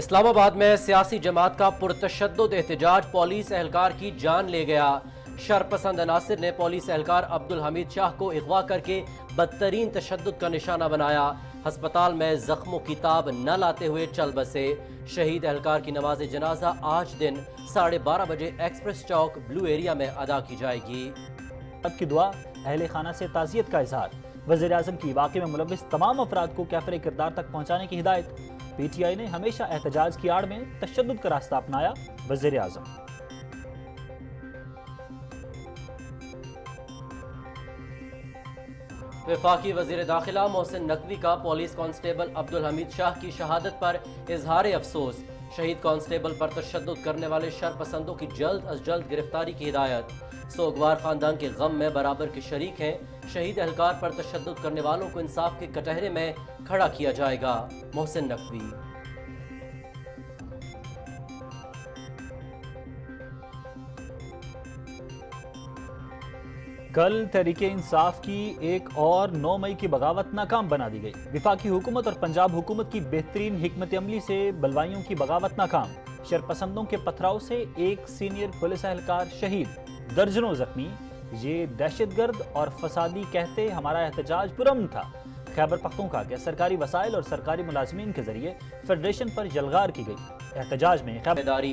इस्लामाबाद में सियासी जमात का पुरतशद एहतजाज पुलिस एहलकार की जान ले गया शरपसंद अनासर ने पुलिस एहलकार अब्दुल हमीद शाह को अगवा करके बदतरीन तशद का निशाना बनाया हस्पताल में जख्मों की ताब न लाते हुए चल बसे शहीद एहलकार की नमाज जनाजा आज दिन साढ़े बारह बजे एक्सप्रेस चौक ब्लू एरिया में अदा की जाएगी की दुआ अहल खाना से ताज़ियत का इजहार वजी अजम की वाकई में मुलविस तमाम अफराद को कैफरे किरदार तक पहुँचाने की हिदायत पीटीआई ने हमेशा एहतजाज की आड़ में तशद का रास्ता अपनाया वजीर आजम विफाकी वजीर दाखिला मोहसिन नकवी का पुलिस कांस्टेबल अब्दुल हमीद शाह की शहादत पर इजहार अफसोस शहीद कांस्टेबल पर तशद करने वाले शरपसंदों की जल्द अज जल्द गिरफ्तारी की हिदायत सोगवार खानदान के गम में बराबर के शरीक हैं शहीद एहलकार पर तशद करने वालों को इंसाफ के कटहरे में खड़ा किया जाएगा मोहसिन नकवी कल तरीके इंसाफ की एक और 9 मई की बगावत नाकाम बना दी गई विफाकी हुकूमत और पंजाब हुकूमत की बेहतरीन हमत अमली से बलवाइयों की बगावत नाकाम शरपसंदों के पथराव से एक सीनियर पुलिस एहलकार शहीद दर्जनों जख्मी ये दहशतगर्द और फसादी कहते हमारा एहतजाज पुरम था खैबर का के सरकारी वसाइल और सरकारी मुलाजमीन के जरिए फेडरेशन पर जलगार की गई एहतजाज में खैबरदारी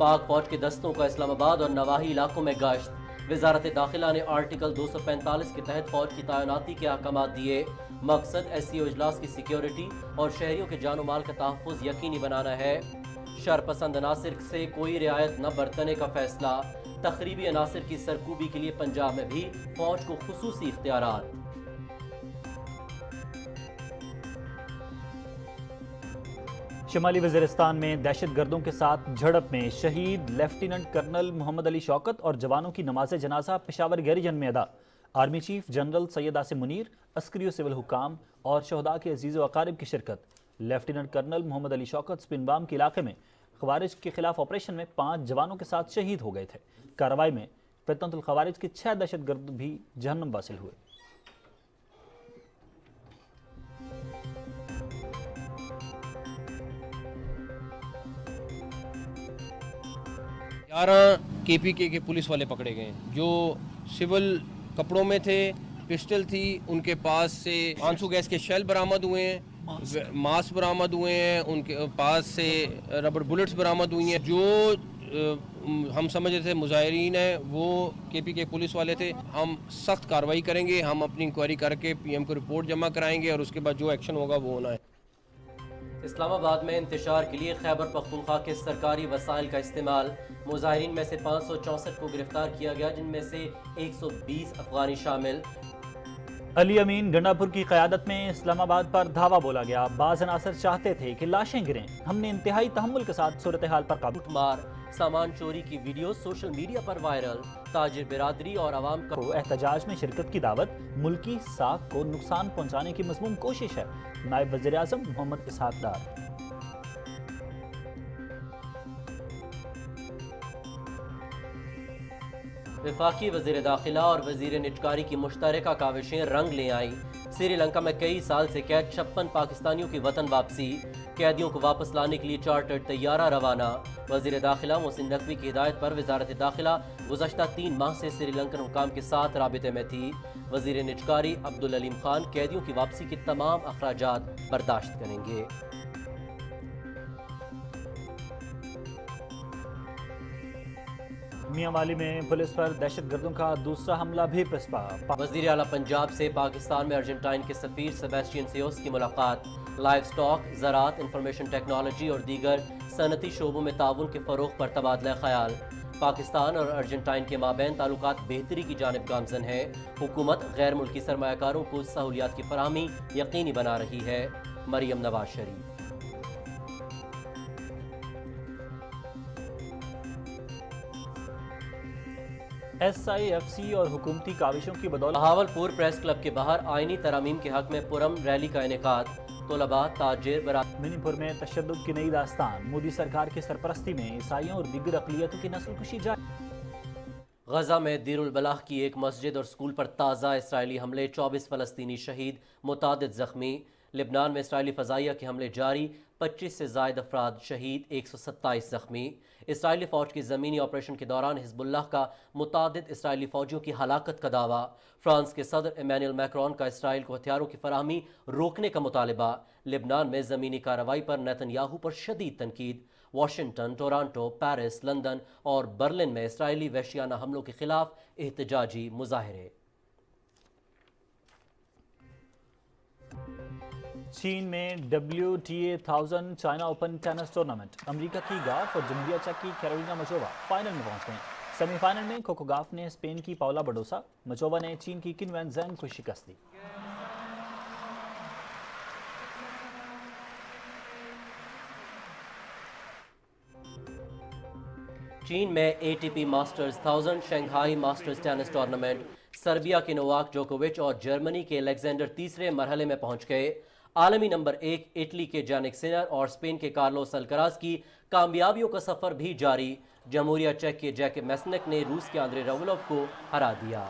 पाक फौज के दस्तों का इस्लामाबाद और नवाही इलाकों में गश्त वजारत दाखिला ने आर्टिकल 245 के तहत फौज की तैनाती के अहकाम दिए मकसद एस सी अजलास की सिक्योरिटी और शहरीों के जानो माल का तहफ़ यकीनी बनाना है शरपसंद नासिर से कोई रियायत न बरतने का फैसला तकरीबी अनासर की सरकूबी के लिए पंजाब में भी फौज को खसूसी इख्तियार शमाली वजरस्तान में दहशत गर्दों के साथ झड़प में शहीद लेफ्टिनेंट कर्नल मोहम्मद अली शौकत और जवानों की नमाज जनाजा पेशावर गैरिजन में अदा army chief general Syed Asim Munir अस्करी सिविल हुकाम और शहदा के अजीज़ वकारब की शिरकत लेफ्टिनेंट कर्नल मोहम्मद अली शौकत स्पिनबाम के इलाके में खबारिश के खिलाफ ऑपरेशन में पाँच जवानों के साथ शहीद हो गए थे कार्रवाई में फितनतुल खवारिज के छह दहशतगर्द भी जहन्नम वासिल हुए ग्यारह के पी के पुलिस वाले पकड़े गए जो सिविल कपड़ों में थे पिस्टल थी उनके पास से आंसू गैस के शेल बरामद हुए हैं मास्क बरामद हुए हैं उनके पास से रबर बुलेट्स बरामद हुई हैं जो हम समझ रहे थे मुजाहरीन हैं वो के पी के पुलिस वाले थे हम सख्त कार्रवाई करेंगे हम अपनी इंक्वायरी करके पी एम को रिपोर्ट जमा कराएंगे और उसके बाद जो एक्शन होगा वो होना है इस्लामाबाद में इंतजार के लिए खैबर पख्तूनख्वा के सरकारी वसाइल का इस्तेमाल मुजाहरीन में से पाँच सौ चौंसठ को गिरफ्तार किया गया जिनमें से एक सौ बीस अफगानी शामिल अली अमीन गंडापुर की क्यादत में इस्लामाबाद पर धावा बोला गया बाज अनासर चाहते थे कि लाशें गिरें हमने इंतहाई तहमुल के साथ सूरत हाल पर काबू मार सामान चोरी की वीडियो सोशल मीडिया पर वायरल ताजिर बिरादरी और आवाम को तो एहतजाज में शिरकत की दावत मुल्की साख को नुकसान पहुँचाने की मजमूम कोशिश है नायब वजी अजम मोहम्मद इसहाक विफाकी वजीर दाखिला और वजीर निटकारी की मुश्तर काविशें रंग ले आई श्रीलंका में कई साल से कैद छप्पन पाकिस्तानियों की वतन वापसी कैदियों को वापस लाने के लिए चार्टर्ड तैयारा रवाना वजीर दाखिला मोहसिन नकवी की हिदायत पर वजारत दाखिला गुजशत तीन माह से श्रीलंकन हुकाम के साथ रबते में थी वजीर निजकारी अब्दुल अलीम खान कैदियों की वापसी के तमाम अखराज बर्दाश्त करेंगे मियाँ में पुलिस पर दहशत गर्दों का दूसरा हमला भी पिसपा वजीर अला पंजाब से पाकिस्तान में अर्जेंटाइन के सफीर सेबेस्टियन सियोस की मुलाकात लाइफ स्टॉक ज़रात इंफॉर्मेशन टेक्नोलॉजी और दीगर सनती शोबों में ताउन के फ़रोग पर तबादला ख्याल पाकिस्तान और अर्जेंटाइन के माबेन ताल्लुक बेहतरी की जानब गामजन है हुकूमत गैर मुल्की सरमाकारों को सहूलियात की फरहमी यकीनी बना रही है मरियम नवाज शरीफ एसआईएफसी और हुकूमती काविशों की बदौलत बहावलपुर प्रेस क्लब के बाहर आईनी तरामीम के हक में पुरम रैली का इनका तलबा ताजर बरा मणिपुर में तशद की नई दास्तान मोदी सरकार की सरपरस्ती में ईसाइयों और दिग्गर अकलीतों की नस्ल खुशी जारी गजा में दीरबलाह की एक मस्जिद और स्कूल पर ताज़ा इसराइली हमले चौबीस फ़लस्तनी शहीद मुतद ज़ख्मी लिबनान में इसराइली फ़जाइया के हमले जारी पच्चीस से जायद अफराद शहीद एक सौ सत्ताईस जख्मी इसराइली फ़ौज की ज़मीनी ऑपरेशन के दौरान हिजबुल्लाह का मुतद इसराइली फ़ौजियों की हलाकत का दावा फ्रांस के सदर इमैनुअल मैक्रॉन का इसराइल को हथियारों की फरहमी रोकने का मुतालबा लिबनान में ज़मीनी कार्रवाई पर नैतन याहू पर शदीद तनकीद वाशिंगटन टोरानटो पैरिस लंदन और बर्लिन में इसराइली वैशियाना हमलों के खिलाफ एहतजाजी मुजाहरे चीन में W T A thousand China Open tennis tournament America की गाफ और जम्बिया चक की कैरोना मचोवा फाइनल में पहुंच गई सेमीफाइनल में खोखो गाफ ने स्पेन की पावला बडोसा मचोवा ने चीन की किन वैन को शिकस्त दी चीन में ATP Masters thousand Shanghai Masters tennis tournament Serbia के नोवाक जोकोविच और जर्मनी के अलेक्जेंडर तीसरे मरहले में पहुंच गए आलमी नंबर एक इटली के जैनिक सिनर और स्पेन के कार्लो सलकराज की कामयाबियों का सफर भी जारी जमहूरिया चेक के जैक मैसनक ने रूस के आंद्रे रवलोव को हरा दिया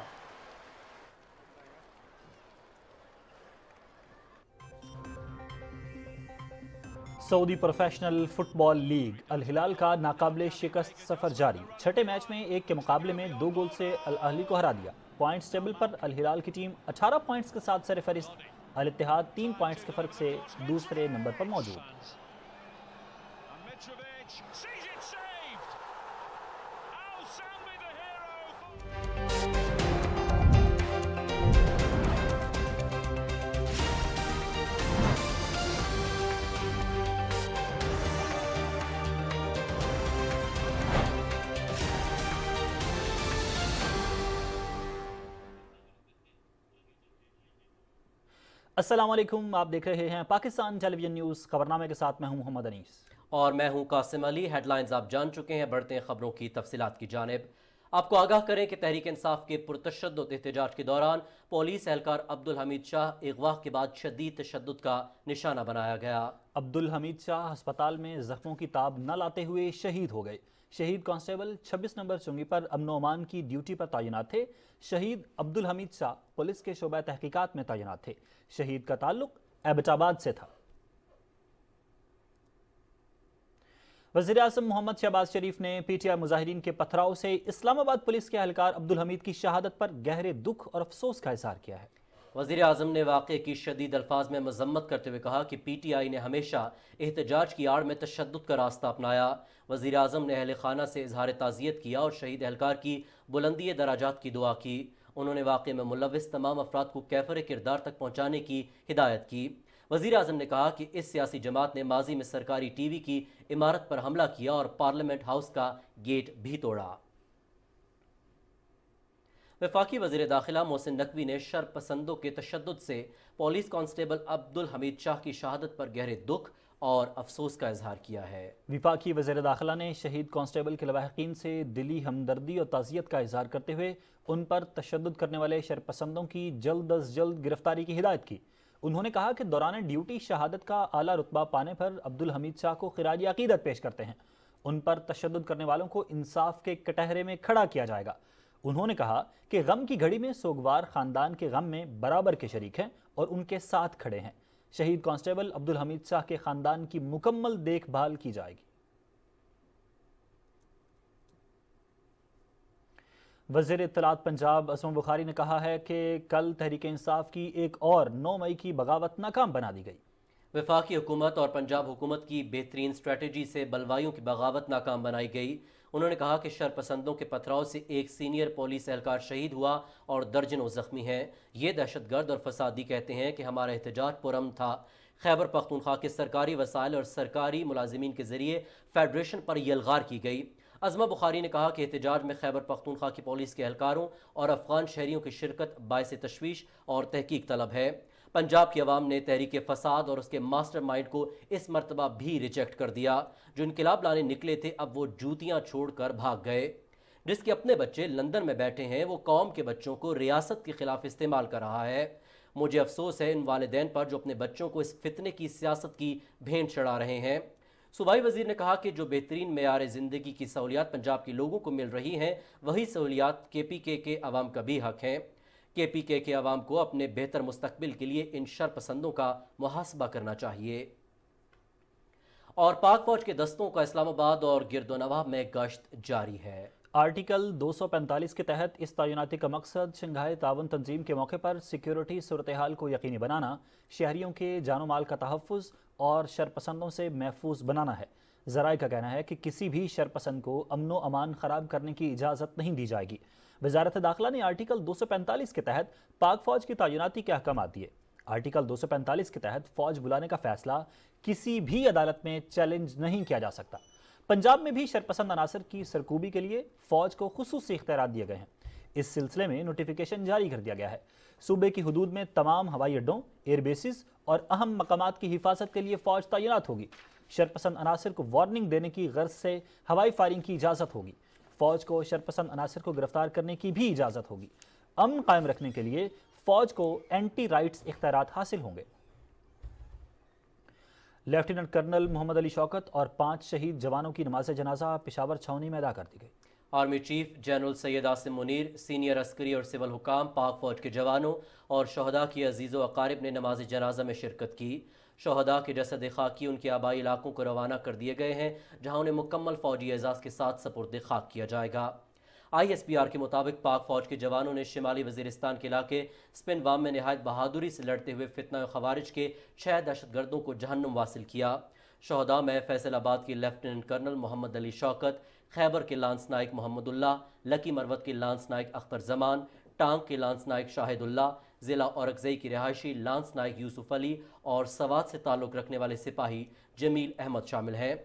Saudi professional football league Al Hilal का नाकाबले शिकस्त सफर जारी छठे मैच में एक के मुकाबले में दो गोल से अल अहली को हरा दिया पॉइंट्स टेबल पर अल हिलाल की टीम 18 पॉइंट्स के साथ सरफहरिस्त अल इतिहाद तीन पॉइंट्स के फर्क से दूसरे नंबर पर मौजूद असलम आप देख रहे हैं पाकिस्तान टेलीविजन न्यूज़ खबरनामे के साथ मैं हूं मोहम्मद अनीस और मैं हूं कासिम अली हेडलाइंस आप जान चुके हैं बढ़ते हैं खबरों की तफसीत की जानब आपको आगाह करें कि तहरीक इंसाफ के पुरतशद एहतजाज के दौरान पुलिस एहलकार अब्दुल हमीद शाह अगवा के बाद शदीद तशद का निशाना बनाया गया अब्दुल हमीद शाह अस्पताल में जख्मों की ताब न लाते हुए शहीद हो गए शहीद कांस्टेबल 26 नंबर चुंगी पर अमनोमान की ड्यूटी पर तैनात थे शहीद अब्दुल हमीद शाह पुलिस के शोबा तहकीकात में तैनात थे शहीद का ताल्लुक एबटाबाद से था वजीर अजम मोहम्मद शहबाज शरीफ ने पीटीआई मुजाहरीन के पथराव से इस्लामाबाद पुलिस के अहलकार अब्दुल हमीद की शहादत पर गहरे दुख और अफसोस का इजहार किया है वजीर अजम ने वाक़े की शदीद अल्फाज में मजम्मत करते हुए कहा कि पी टी आई ने हमेशा एहतजाज की आड़ में तशद का रास्ता अपनाया वजीर अजम ने अहल खाना से इजहार ताज़ियत किया और शहीद एहलकार की बुलंदी दराजात की दुआ की उन्होंने वाक़े में मुलविस तमाम अफराद को कैफर किरदार तक पहुँचाने की हिदायत की वजीर अजम ने कहा कि इस सियासी जमात ने माजी में सरकारी टी वी की इमारत पर हमला किया और पार्लियामेंट हाउस का गेट भी तोड़ा वफाकी वजी दाखिला मोहसिन नकवी ने शर पसंदों के तशद से पुलिस कांस्टेबल अब्दुल हमीद शाह की शहादत पर गहरे दुख और अफसोस का इजहार किया है विफाकी वजीर दाखिला ने शहीद कांस्टेबल के लवाहकिन से दिली हमदर्दी और ताज़ियत का इजहार करते हुए उन पर तशद करने वाले शरपसंदों की जल्द अज जल्द गिरफ्तारी की हिदायत की उन्होंने कहा कि दौरान ड्यूटी शहादत का आला रुतबा पाने पर अब्दुल हमीद शाह को खराज अकीदत पेश करते हैं उन पर तशद करने वालों को इंसाफ के कटहरे में खड़ा किया जाएगा उन्होंने कहा कि गम की घड़ी में सोगवार खानदान के गम में बराबर के शरीक हैं और उनके साथ खड़े हैं शहीद कांस्टेबल अब्दुल हमीद शाह के खानदान की मुकम्मल देखभाल की जाएगी वजीर इतलात पंजाब असम बुखारी ने कहा है कि कल तहरीक इंसाफ की एक और नौ मई की बगावत नाकाम बना दी गई वफाकी हुकूमत और पंजाब हुकूमत की बेहतरीन स्ट्रेटजी से बलवायों की बगावत नाकाम बनाई गई उन्होंने कहा कि शरपसंदों के पथराव से एक सीनियर पुलिस एहलकार शहीद हुआ और दर्जनों जख्मी हैं ये दहशतगर्द और फसादी कहते हैं कि हमारा एहतजाज पुरम था खैबर पख्तूनख्वा के सरकारी वसायल और सरकारी मुलाजमीन के जरिए फेडरेशन पर यलगार की गई अजमा बुखारी ने कहा कि एहतजाज में खैबर पख्तूनख्वा की पुलिस के एहलकारों और अफगान शहरीों की शिरकत बायस तशवीश और तहकीक तलब है पंजाब की आवाम ने तहरीक फसाद और उसके मास्टर माइंड को इस मरतबा भी रिजेक्ट कर दिया जो इनकलाब लाने निकले थे अब वो जूतियाँ छोड़ कर भाग गए जिसके अपने बच्चे लंदन में बैठे हैं वो कौम के बच्चों को रियासत के खिलाफ इस्तेमाल कर रहा है मुझे अफसोस है इन वालदेन पर जो अपने बच्चों को इस फितने की सियासत की भेंट चढ़ा रहे हैं सूबाई वजीर ने कहा कि जो बेहतरीन मैार ज़िंदगी की सहूलियात पंजाब के लोगों को मिल रही हैं वही सहूलियात के पी के के आवाम का भी हक हैं के पी के के आवाम को अपने बेहतर मुस्तबिल के लिए इन शरपसंदों का मुहासबा करना चाहिए और पाक फौज के दस्तों का इस्लामाबाद और गिरदोनवा में गश्त जारी है आर्टिकल 245 के तहत इस तैनाती का मकसद शंघाई तावन तंजीम के मौके पर सिक्योरिटी सूरत हाल को यकीनी बनाना शहरीों के जानो माल का तहफ़ और शरपसंदों से महफूज बनाना है जराए का कहना है कि किसी भी शरपसंद को अमनो अमान ख़राब करने की इजाज़त नहीं दी जाएगी वजारत दाखिला ने आर्टिकल 245 के तहत पाक फौज की तैनाती के अहकाम दिए आर्टिकल 245 के तहत फौज बुलाने का फैसला किसी भी अदालत में चैलेंज नहीं किया जा सकता पंजाब में भी शरपसंद अनासर की सरकूबी के लिए फौज को खसूस इख्तियार दिए गए हैं इस सिलसिले में नोटिफिकेशन जारी कर दिया गया है सूबे की हदूद में तमाम हवाई अड्डों एयरबेसिस और अहम मकाम की हिफाजत के लिए फौज तैनात होगी शरपसंद अनासर को वार्निंग देने की गर्ज से हवाई फायरिंग की इजाज़त होगी फौज को शरपसंद अनासर को गिरफ्तार करने की भी इजाज़त होगी अमन कायम रखने के लिए फौज को एंटी राइट्स इख्तियार हासिल होंगे लेफ्टिनेंट कर्नल मोहम्मद अली शौकत और पांच शहीद जवानों की नमाज जनाजा पिशावर छावनी में अदा कर दी गई army chief general Syed Asim Munir senior अस्करी और सिविल हुकाम पाक फौज के जवानों और शहदा की अजीज़ अकारिब ने नमाज जनाजा में शिरकत की शहदा के जसद खाकी उनके आबाई इलाकों को रवाना कर दिए गए हैं जहाँ उन्हें मुकम्मल फ़ौजी एजाज़ के साथ सपुर्द खाक किया जाएगा आई एस पी आर के मुताबिक पाक फ़ौज के जवानों ने शिमाली वजीरस्तान के इलाके स्पिन वाम में नहायत बहादुरी से लड़ते हुए फितना खवारिज के छः दहशत गर्दों को जहन्नुम वासिल किया शहदा में फैसलाबाद के लेफ्टिनेंट कर्नल मोहम्मद अली शौकत खैबर के लांस नायक मोहम्मदुल्ला लकी मरवत के लांस नायक अख्तर जमान टांग के लांस नायक शाहिदुल्ला ज़िला औरकजई की रिहायशी लांस नायक यूसुफ अली और सवाद से ताल्लुक़ रखने वाले सिपाही जमील अहमद शामिल हैं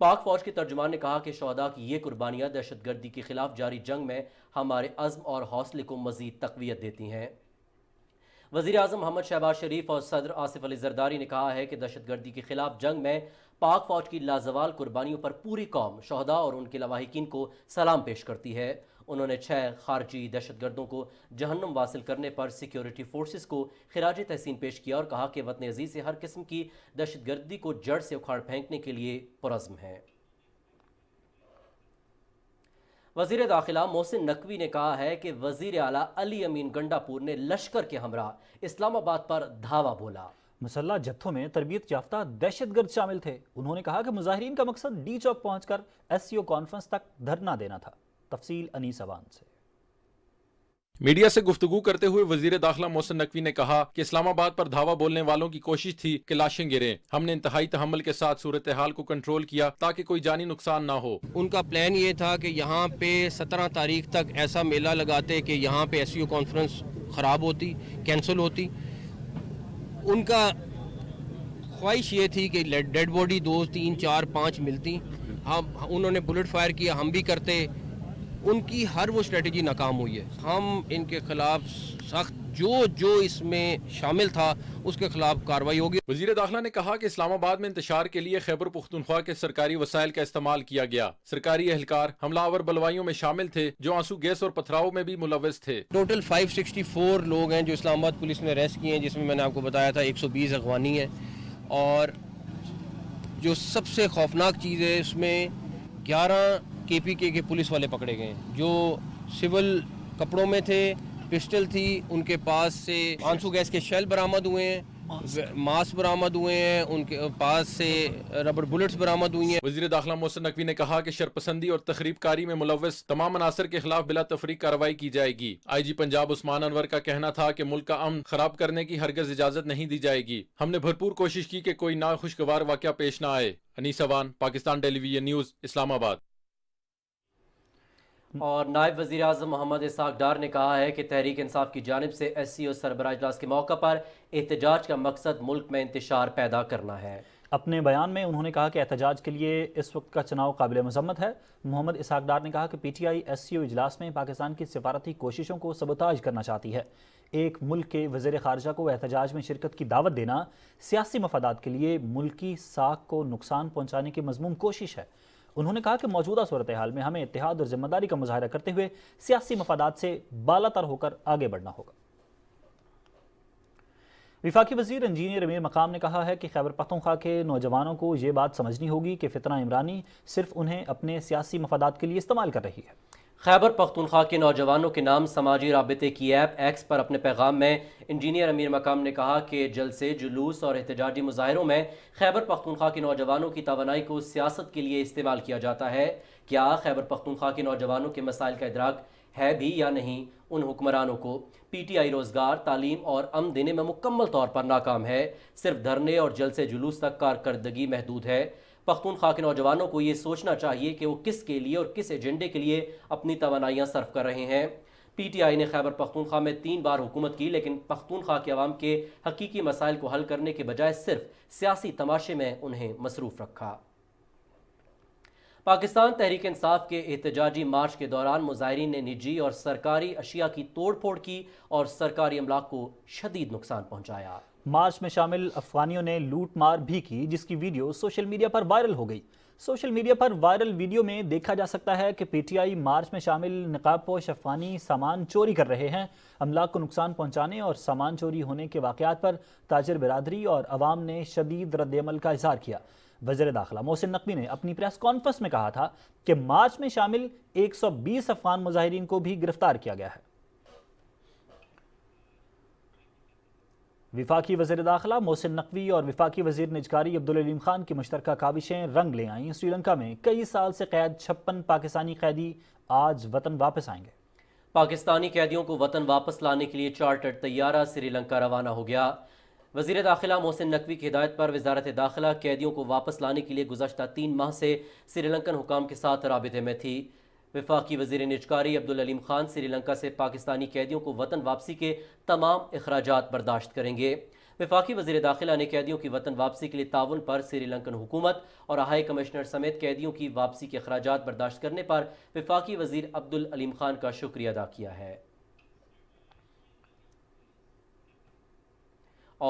पाक फौज के तर्जुमान ने कहा कि शहदा की ये कुर्बानियाँ दहशत गर्दी के खिलाफ जारी जंग में हमारे अज़म और हौसले को मजीद तकवीत देती हैं वजी अजम मोहम्मद शहबाज शरीफ और सदर आसिफ अली जरदारी ने कहा है कि दहशत गर्दी के खिलाफ जंग में पाक फौज की लाजवाल कुर्बानियों पर पूरी कौम शहदा और उनके लवाहिकीन को सलाम पेश करती है उन्होंने छः खारजी दहशत गर्दों को जहन्नम वासिल करने पर सिक्योरिटी फोर्सेस को खराज तहसीन पेश किया और कहा कि वतन अजीज से हर किस्म की दहशत गर्दी को जड़ से उखाड़ फेंकने के लिए पुरज़म है वजीर दाखिला मोहसिन नकवी ने कहा है कि वजीर अला अली अमीन गंडापुर ने लश्कर के हमरा इस्लामाबाद पर धावा बोला मसल्ला जत्थों में तरबियत याफ्ता दहशतगर्द शामिल थे उन्होंने कहा कि मुजाहरीन का मकसद डी चौक पहुंचकर एससीओ कॉन्फ्रेंस तक धरना देना था तफसील अनीस अवान से मीडिया से गुफ्तगू करते हुए वजीर दाखिला मोहसन नकवी ने कहा कि इस्लामाबाद पर धावा बोलने वालों की कोशिश थी कि लाशें गिरे हमने इंतहाई तहमल के साथ सूरत हाल को कंट्रोल किया ताकि कोई जानी नुकसान ना हो उनका प्लान ये था कि यहाँ पे सत्रह तारीख तक ऐसा मेला लगाते कि यहाँ पे एस कॉन्फ्रेंस खराब होती कैंसिल होती उनका ख्वाहिश ये थी कि डेड बॉडी दो तीन चार पाँच मिलती हम उन्होंने बुलेट फायर किया हम भी करते उनकी हर वो स्ट्रेटजी नाकाम हुई है हम इनके खिलाफ सख्त जो जो इसमें शामिल था उसके खिलाफ कार्रवाई होगी वजीर दाखिला ने कहा कि इस्लामाबाद में इंतजार के लिए खैबर पुख्तनख्वा के सरकारी वसायल का इस्तेमाल किया गया सरकारी एहलकार हमलावर बलवाइयों में शामिल थे जो आंसू गैस और पथराव में भी मुलविस थे टोटल 564 लोग हैं जो इस्लामाबाद पुलिस ने अरेस्ट किए हैं जिसमें मैंने आपको बताया था एक सौ बीस अफवानी है और जो सबसे खौफनाक चीज़ है इसमें ग्यारह केपीके के पुलिस वाले पकड़े गए जो सिविल कपड़ों में थे पिस्टल थी उनके पास से आंसू गैस के शेल बरामद हुए हैं मास बरामद हुए हैं उनके पास से रबर बुलेट्स बरामद हुई हैं वजीर दाखिला मोहसिन नकवी ने कहा कि शरपसंदी और तकरीब कारी में मुलवस तमाम अनासर के खिलाफ बिला तफरी कार्रवाई की जाएगी आई जी पंजाब उस्मान अनवर का कहना था की मुल्क का अमन खराब करने की हरगज इजाजत नहीं दी जाएगी हमने भरपूर कोशिश की कि कोई नाखुशगवार वाक़ पेश न आए अनीस अवान पाकिस्तान टेलीविजन न्यूज इस्लामाबाद हम्म। और नायब वजी अजम मोहम्मद इसाक डार ने कहा है कि तहरीक इंसाफ की जानब से एस सी ओ सरबरा अजलास के मौका पर एहतजाज का मकसद मुल्क में इंतशार पैदा करना है अपने बयान में उन्होंने कहा कि एहतजाज के लिए इस वक्त का चुनाव काबिल मजम्मत है मोहम्मद इसाक डार ने कहा कि P T I S C O इजलास में पाकिस्तान की सिफारती कोशिशों को सबोताज करना चाहती है एक मुल्क के वजे खारजा को एहतजाज में शिरकत की दावत देना सियासी मफादात के लिए मुल्की साख को नुकसान पहुँचाने की मजमून कोशिश है उन्होंने कहा कि मौजूदा सूरत हाल में हमें इतिहाद और जिम्मेदारी का मुजाहरा करते हुए सियासी मफादात से बालातर होकर आगे बढ़ना होगा विफाकी वजीर इंजीनियर अमीर मकाम ने कहा है कि खैबर पखतनख्वा के नौजवानों को यह बात समझनी होगी कि फितना इमरानी सिर्फ उन्हें अपने सियासी मफादात के लिए इस्तेमाल कर रही है खैबर पख्तूनख्वा के नौजवानों के नाम समाजी रबते की ऐप एक्स पर अपने पैगाम में इंजीनियर अमीर मकाम ने कहा कि जलसे जुलूस और एहतजाजी मुजाहरों में खैबर पख्तूनख्वा के नौजवानों की तोानाई को सियासत के लिए इस्तेमाल किया जाता है क्या खैबर पख्तूनख्वा के नौजवानों के मसाइल का इदराक है भी या नहीं उन हुक्मरानों को पी टी आई रोज़गार तालीम और अम देने में मुकम्मल तौर पर नाकाम है सिर्फ धरने और जलसे जुलूस तक कारकर्दगी महदूद है पख्तूनख्वा के नौजवानों को ये सोचना चाहिए कि वो किस के लिए और किस एजेंडे के लिए अपनी तोानाइयाँ सर्व कर रहे हैं पी टी आई ने खैबर पख्तूनख्वा में तीन बार हुकूमत की लेकिन पख्तूनख्वा के आवाम के हकीकी मसाइल को हल करने के बजाय सिर्फ सियासी तमाशे में उन्हें मसरूफ रखा पाकिस्तान तहरीक इंसाफ के एहतजाजी मार्च के दौरान मुजाहरीन ने निजी और सरकारी अशिया की तोड़ फोड़ की और सरकारी अमला को शदीद नुकसान पहुँचाया मार्च में शामिल अफगानियों ने लूटमार भी की जिसकी वीडियो सोशल मीडिया पर वायरल हो गई सोशल मीडिया पर वायरल वीडियो में देखा जा सकता है कि पीटीआई मार्च में शामिल नकाबपोश अफगानी सामान चोरी कर रहे हैं अमलाक को नुकसान पहुंचाने और सामान चोरी होने के वाकत पर ताजर बिरादरी और अवाम ने शदीद रद्दमल का इजहार किया वजर दाखिला मोहसिन नकवी ने अपनी प्रेस कॉन्फ्रेंस में कहा था कि मार्च में शामिल एक अफगान मुजाहरीन को भी गिरफ्तार किया गया है विफाकी वजी दाखिला मोहसिन नकवी और विफाकी वजीर निजकारी अब्दुलम खान की मुश्तर काविशें रंग ले आईं श्रीलंका में कई साल से कैद छप्पन पाकिस्तानी कैदी आज वतन वापस आएंगे पाकिस्तानी कैदियों को वतन वापस लाने के लिए चार्टर्ड तैयारा श्रीलंका रवाना हो गया वजीर दाखिला मोहसिन नकवी की हिदायत पर वजारत दाखिला कैदियों को वापस लाने के लिए गुजशत तीन माह से श्रीलंकन हुकाम के साथ रबते में थी विफाकी वजीर निजकारी अब्दुल अलीम खान श्रीलंका से पाकिस्तानी कैदियों को वतन वापसी के तमाम अखराज बर्दाश्त करेंगे विफाकी वजी दाखिला ने कैदियों की वतन वापसी के लिए ताउन पर श्रीलंकन हुकूमत और हाई कमिश्नर समेत कैदियों की वापसी के अखराज बर्दाश्त करने पर विफाकी वजीर अब्दुल अलीम खान का शुक्रिया अदा किया है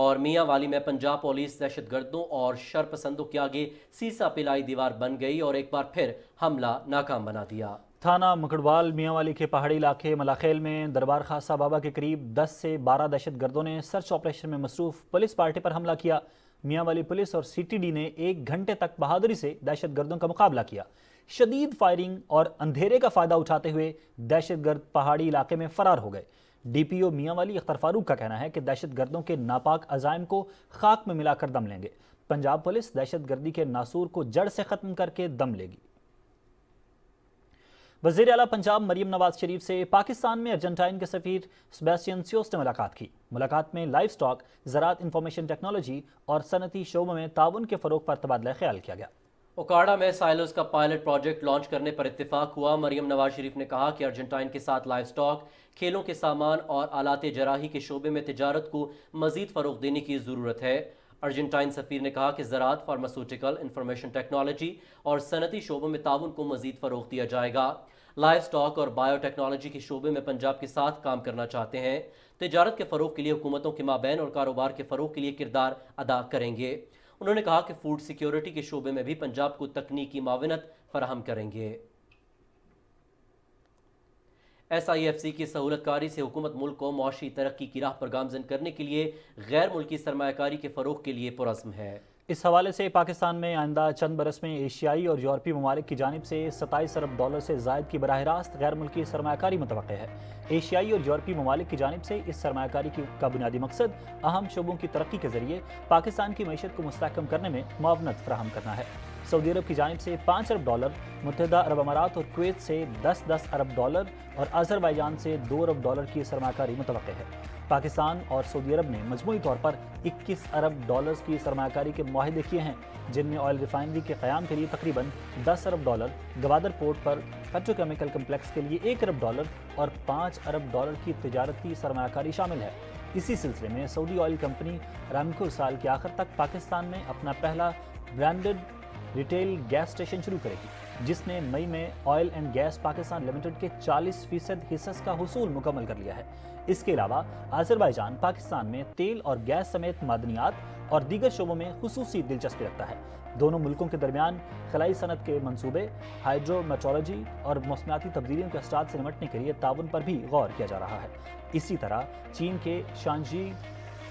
और मियाँ वाली में पंजाब पुलिस दहशत गर्दों और शरपसंदों के आगे सीसा पिलाई दीवार बन गई और एक बार फिर हमला नाकाम बना दिया थाना मकड़वाल मियांवाली के पहाड़ी इलाके मलाखेल में दरबार खासा बाबा के करीब 10 से 12 दहशत गर्दों ने सर्च ऑपरेशन में मसरूफ पुलिस पार्टी पर हमला किया मियांवाली पुलिस और सीटीडी ने एक घंटे तक बहादुरी से दहशत गर्दों का मुकाबला किया शदीद फायरिंग और अंधेरे का फ़ायदा उठाते हुए दहशतगर्द पहाड़ी इलाके में फरार हो गए डी पी मियाँ वाली अख्तर फारूक का कहना है कि दहशतगर्दों के नापाक अजायम को खाक में मिलाकर दम लेंगे पंजाब पुलिस दहशतगर्दी के नासूर को जड़ से ख़त्म करके दम लेगी वजीर अला पंजाब मरीम नवाज शरीफ से पाकिस्तान में अर्जेंटाइन के सफीर स्बेस्टियन सियोस ने मुलाकात की मुलाकात में लाइफ स्टॉक ज़रात इंफॉर्मेशन टेक्नोलॉजी और सनती शोबों में ताउन के फ़रोग पर तबादला ख्याल किया गया ओकाड़ा में साइलोस का पायलट प्रोजेक्ट लॉन्च करने पर इतफाक हुआ मरीम नवाज शरीफ ने कहा कि अर्जेंटाइन के साथ लाइफ स्टॉक खेलों के सामान और आलात जराही के शोबे में तजारत को मजीद फ़रोग देने की ज़रूरत है अर्जेंटाइन सफ़ीर ने कहा कि ज़रात फार्मासूटिकल इंफॉर्मेशन टेक्नोलॉजी और सनती शोबों में ताउन को मजीद फ़रोग दिया जाएगा लाइफ स्टॉक और बायोटेक्नोलॉजी के शोबे में पंजाब के साथ काम करना चाहते हैं तजारत के फ़रोग के लिए हुकूमतों के माबेन और कारोबार के फ़रोग के लिए किरदार अदा करेंगे उन्होंने कहा कि फूड सिक्योरिटी के शोबे में भी पंजाब को तकनीकी मावनत फराहम करेंगे एस आई एफ सी की सहूलतकारी से हुकूमत मुल्क को मुशी तरक्की की राह पर गामजन करने के लिए गैर मुल्की सरमाकारी के फ़रोग के लिए पुरस्म है इस हवाले से पाकिस्तान में आइंदा चंद बरस में एशियाई और यूरोपी ममालिक की जानब से सत्ताईस अरब डॉलर से जायद की बरह रास्त गैर मुल्की सरमाकारी मुतव है एशियाई और यूरोपी ममालिक की जानब से इस सरमाकारी का बुनियादी मकसद अहम शोबों की तरक्की के जरिए पाकिस्तान की मीशत को मुस्तकम करने में मावनत फ्राहम करना है सऊदी अरब की जानब से पाँच अरब डॉलर मुतहदा अरब अमारात और कुवैत से दस दस अरब डॉलर और अजरबैजान से दो अरब डॉलर की सरमाकारी मुतव है पाकिस्तान और सऊदी अरब ने मजमू तौर पर 21 अरब डॉलर्स की सरमाकारी के माहे किए हैं जिनमें ऑयल रिफाइनरी के क्याम के लिए तकरीबन 10 अरब डॉलर गवादर पोर्ट पर पेट्रोकेमिकल कम्प्लेक्स के लिए एक अरब डॉलर और पाँच अरब डॉलर की तजारती सरमाकारी शामिल है इसी सिलसिले में सऊदी ऑयल कंपनी रामको साल के आखिर तक पाकिस्तान में अपना पहला ब्रांडेड रिटेल गैस स्टेशन शुरू करेगी जिसने मई में oil and gas Pakistan limited के 40 फीसद हिस्स का हसूल मुकम्मल कर लिया है इसके अलावा आजरबाईजान पाकिस्तान में तेल और गैस समेत मदनियात और दीगर शोबों में खसूसी दिलचस्पी रखता है दोनों मुल्कों के दरमियान खलाई सनत के मनसूबे हाइड्रोमेट्रोलॉजी और मौसमियाती तब्दीलियों के असरा से निमटने के लिए ताउन पर भी गौर किया जा रहा है इसी तरह चीन के Shanxi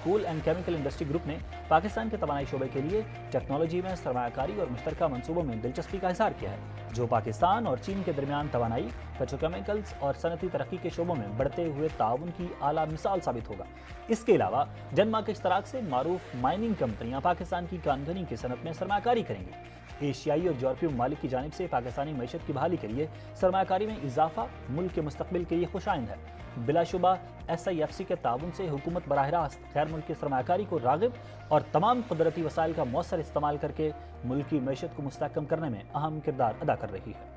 coal and chemical industry group ने पाकिस्तान के तबानाई शोबे के लिए टेक्नोलॉजी में सरमाकारी और मुश्तर मनसूबों में दिलचस्पी का इजहार किया है जो पाकिस्तान और चीन के दरमियान तोानाई पेट्रोकेमिकल्स और सनती तरक्की के शोबों में बढ़ते हुए ताउन की आला मिसाल साबित होगा इसके अलावा जनमा के इश्तराक से मारूफ माइनिंग कंपनियाँ पाकिस्तान की कानगनी की सनत में सरमाकारी करेंगी एशियाई और यूरोपीय ममालिक की जानब से पाकिस्तानी मीशत की बहाली के लिए सरमाकारी में इजाफा मुल्क के मुस्तबिल के लिए खुशाइंद है बिलाशुबा एस आई एफ सी के ताउन से हुकूमत बरह रास्त गैर मुल्क की सरमाकारी को रागब और तमाम कुदरती वसाइल का मौसर इस्तेमाल करके की मीशत को मुस्कम करने में अहम किरदार अदा कर रही है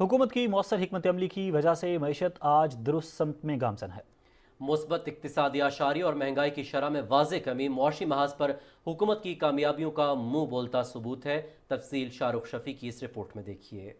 हुकूमत की मौसर हमत अमली की वजह से मीशत आज दुरुस्त समत में गामजन है मुस्बत इकतदी आशारी और महंगाई की शरह में वाज कमी मुशी महाज पर हुकूमत की कामयाबियों का मुंह बोलता सबूत है तफसील शाहरुख शफी की इस रिपोर्ट में देखिए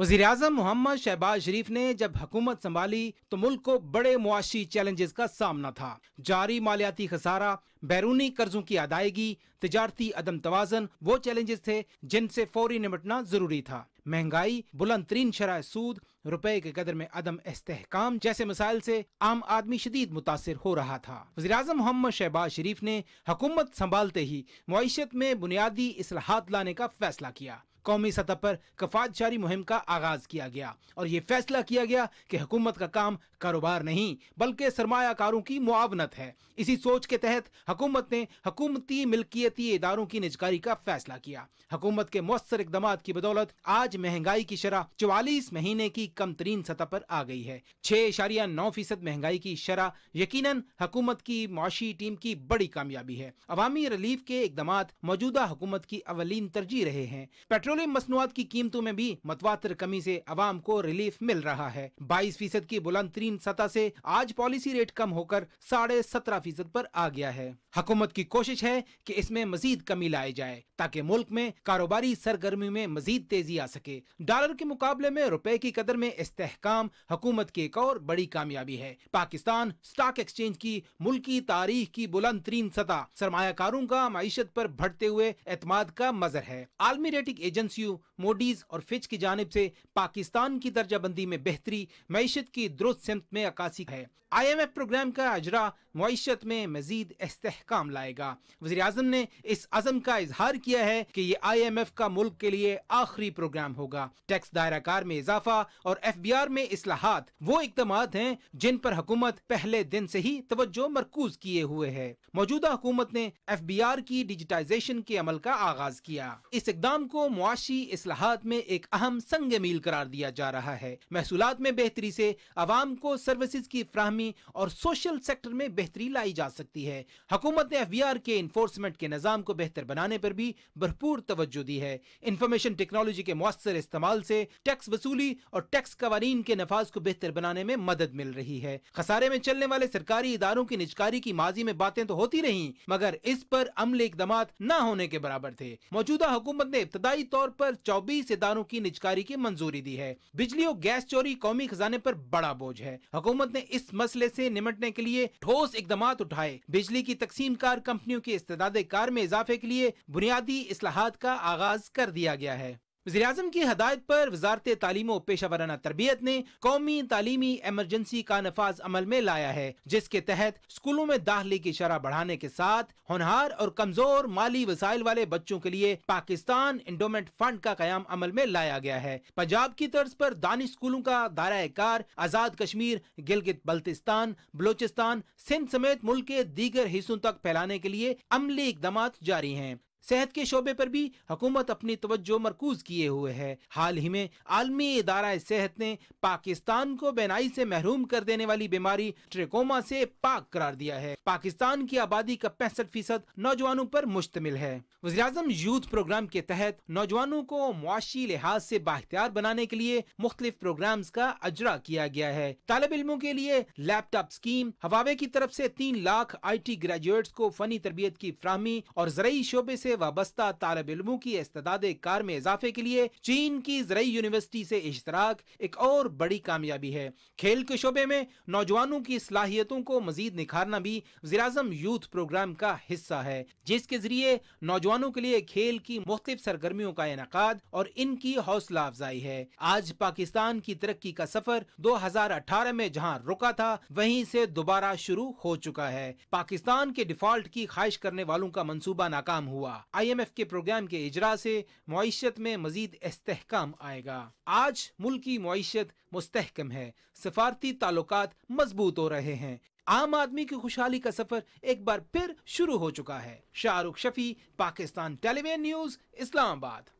वजीर अजम मोहम्मद शहबाज शरीफ ने जब हुकूमत संभाली तो मुल्क को बड़े मुआशी चैलेंजेस का सामना था जारी मालियाती खसारा बैरूनी कर्जों की अदायगी तजारती अदम तोज़न वो चैलेंजेस थे जिनसे फौरी निपटना जरूरी था महंगाई बुलंद तरीन शराय सूद रुपए के कदर में अदम इस्तेकाम जैसे मसाइल से आम आदमी शदीद मुतासर हो रहा था वजी अजम मोहम्मद शहबाज शरीफ ने हुकूमत संभालते ही मीशत में बुनियादी असलाहत लाने का फैसला किया कौमी सतह पर कफात जारी मुहिम का आगाज किया गया और ये फैसला किया गया कि हुकूमत का काम कारोबार नहीं बल्कि सरमायाकारों की मुआवनत है इसी सोच के तहत हुकूमत ने हकूमती मिल्कियती इदारों की निजकारी का फैसला किया हुकूमत के मौसर इकदाम की बदौलत आज महंगाई की शरह चवालीस महीने की कम तरीन सतह पर आ गई है छह इशारिया नौ फीसद महंगाई की शरह यकीन हुकूमत की मुआशी टीम की बड़ी कामयाबी है अवामी रिलीफ के इकदाम मौजूदा हुकूमत की अवलिन तरजीह रहे हैं पेट्रोल पेट्रोलियम मसनूआत की कीमतों में भी मतवातर कमी से आवाम को रिलीफ मिल रहा है बाईस फीसद की बुलंद तरीन सतह से आज पॉलिसी रेट कम होकर साढ़े सत्रह फीसद पर आ गया है हकूमत की कोशिश है कि इसमें मजीद कमी लाई जाए ताकि मुल्क में कारोबारी सरगर्मी में मजीद तेजी आ सके डॉलर के मुकाबले में रुपए की कदर में इस्तेकाम हकूमत की एक और बड़ी कामयाबी है पाकिस्तान स्टॉक एक्सचेंज की मुल्की तारीख की बुलंद तरीन सतह सरमाकारों का मीशत पर भरते हुए एतमाद का मजर है आलमी रेटिंग एजेंसी एजेंसियों मोडीज और फिच की जानब से पाकिस्तान की दर्जाबंदी में बेहतरी मीशत की दुरुस्त सिमत में अक्सी है आई एम एफ प्रोग्राम का अजरा मीशत में मजीद इसकाम लाएगा वजी अजम ने इस अजम का इजहार किया है कि ये आई एम एफ का मुल्क के लिए आखिरी प्रोग्राम होगा टैक्स दायरा कार में इजाफा और एफ बी आर में असलाहत वो इकदाम हैं जिन पर हुकूमत पहले दिन से ही तवज्जो मरकूज किए हुए है मौजूदा हुकूमत ने एफ बी आर की डिजिटाइजेशन के अमल का आगाज किया इस इकदाम को मुआशी असलाहत में एक अहम संग मील करार दिया जा रहा है महसूलत में बेहतरी से आवाम को सर्विस की फ्राहमी इकोनॉमी और सोशल सेक्टर में बेहतरी लाई जा सकती है हकूमत ने एफ के इन्फोर्समेंट के निज़ाम को बेहतर बनाने पर भी भरपूर तवज्जो दी है इंफॉर्मेशन टेक्नोलॉजी के मौसर इस्तेमाल से टैक्स वसूली और टैक्स कवानीन के नफाज को बेहतर बनाने में मदद मिल रही है खसारे में चलने वाले सरकारी इदारों की निजकारी की माजी में बातें तो होती रही मगर इस पर अमले इकदाम न होने के बराबर थे मौजूदा हुकूमत ने इब्तदाई तौर पर चौबीस इदारों की निजकारी की मंजूरी दी है बिजली और गैस चोरी कौमी खजाने पर बड़ा बोझ है हुकूमत ने इस मसले मसले से निमटने के लिए ठोस इकदाम उठाए बिजली की तकसीम कार कंपनियों के इस्तेदादे कार में इजाफे के लिए बुनियादी असलाहत का आगाज कर दिया गया है वजी अजम की हदायत पर वजारत तालीम पेशा वाराना तरबियत ने कौमी तालीमी एमरजेंसी का नफाज अमल में लाया है जिसके तहत स्कूलों में दाखिले की शराह बढ़ाने के साथ होनहार और कमजोर माली वसाइल वाले बच्चों के लिए पाकिस्तान इंडोमेंट फंड का क्याम अमल में लाया गया है पंजाब की तर्ज पर दानी स्कूलों का दायरा कार आजाद कश्मीर गिलगित बल्तिस्तान बलोचिस्तान सिंध समेत मुल्क के दीगर हिस्सों तक फैलाने के लिए अमली इकदाम जारी हैं सेहत के शोबे पर भी हुकूमत अपनी तवज्जो मरकूज किए हुए है हाल ही में आलमी इदारा सेहत ने पाकिस्तान को बेनाई से महरूम कर देने वाली बीमारी ट्रेकोमा से पाक करार दिया है पाकिस्तान की आबादी का पैंसठ फीसद नौजवानों पर मुश्तमिल है वजी अजम यूथ प्रोग्राम के तहत नौजवानों को मुआशी लिहाज से बाख्तियार बनाने के लिए मुख्तलिफ प्रोग्राम का अजरा किया गया है तालब इलमों के लिए लैपटॉप स्कीम हवावे की तरफ ऐसी तीन लाख आई टी ग्रेजुएट को फनी तरबियत की फ्राहमी और जरिए शोबे ऐसी से वाबस्ता तालब इलमों की इस्तदाद कार में इजाफे के लिए चीन की जरिए यूनिवर्सिटी से इश्तराक एक और बड़ी कामयाबी है खेल के शोबे में नौजवानों की सलाहियतों को मजीद निखारना भी अजम यूथ प्रोग्राम का हिस्सा है जिसके जरिए नौजवानों के लिए खेल की मुख्तफ सरगर्मियों का इनका और इनकी हौसला अफजाई है आज पाकिस्तान की तरक्की का सफर दो हजार अठारह में जहाँ रुका था वही से दोबारा शुरू हो चुका है पाकिस्तान के डिफॉल्ट की ख्वाहिश करने वालों का मनसूबा नाकाम हुआ आई एम एफ के प्रोग्राम के इजरा से मीशत में मजीद इसकाम आएगा आज मुल्क की मीशत मुस्तकम है सफारती ताल्लुक मजबूत हो रहे हैं आम आदमी की खुशहाली का सफर एक बार फिर शुरू हो चुका है शाहरुख शफी पाकिस्तान टेलीविजन न्यूज इस्लामाबाद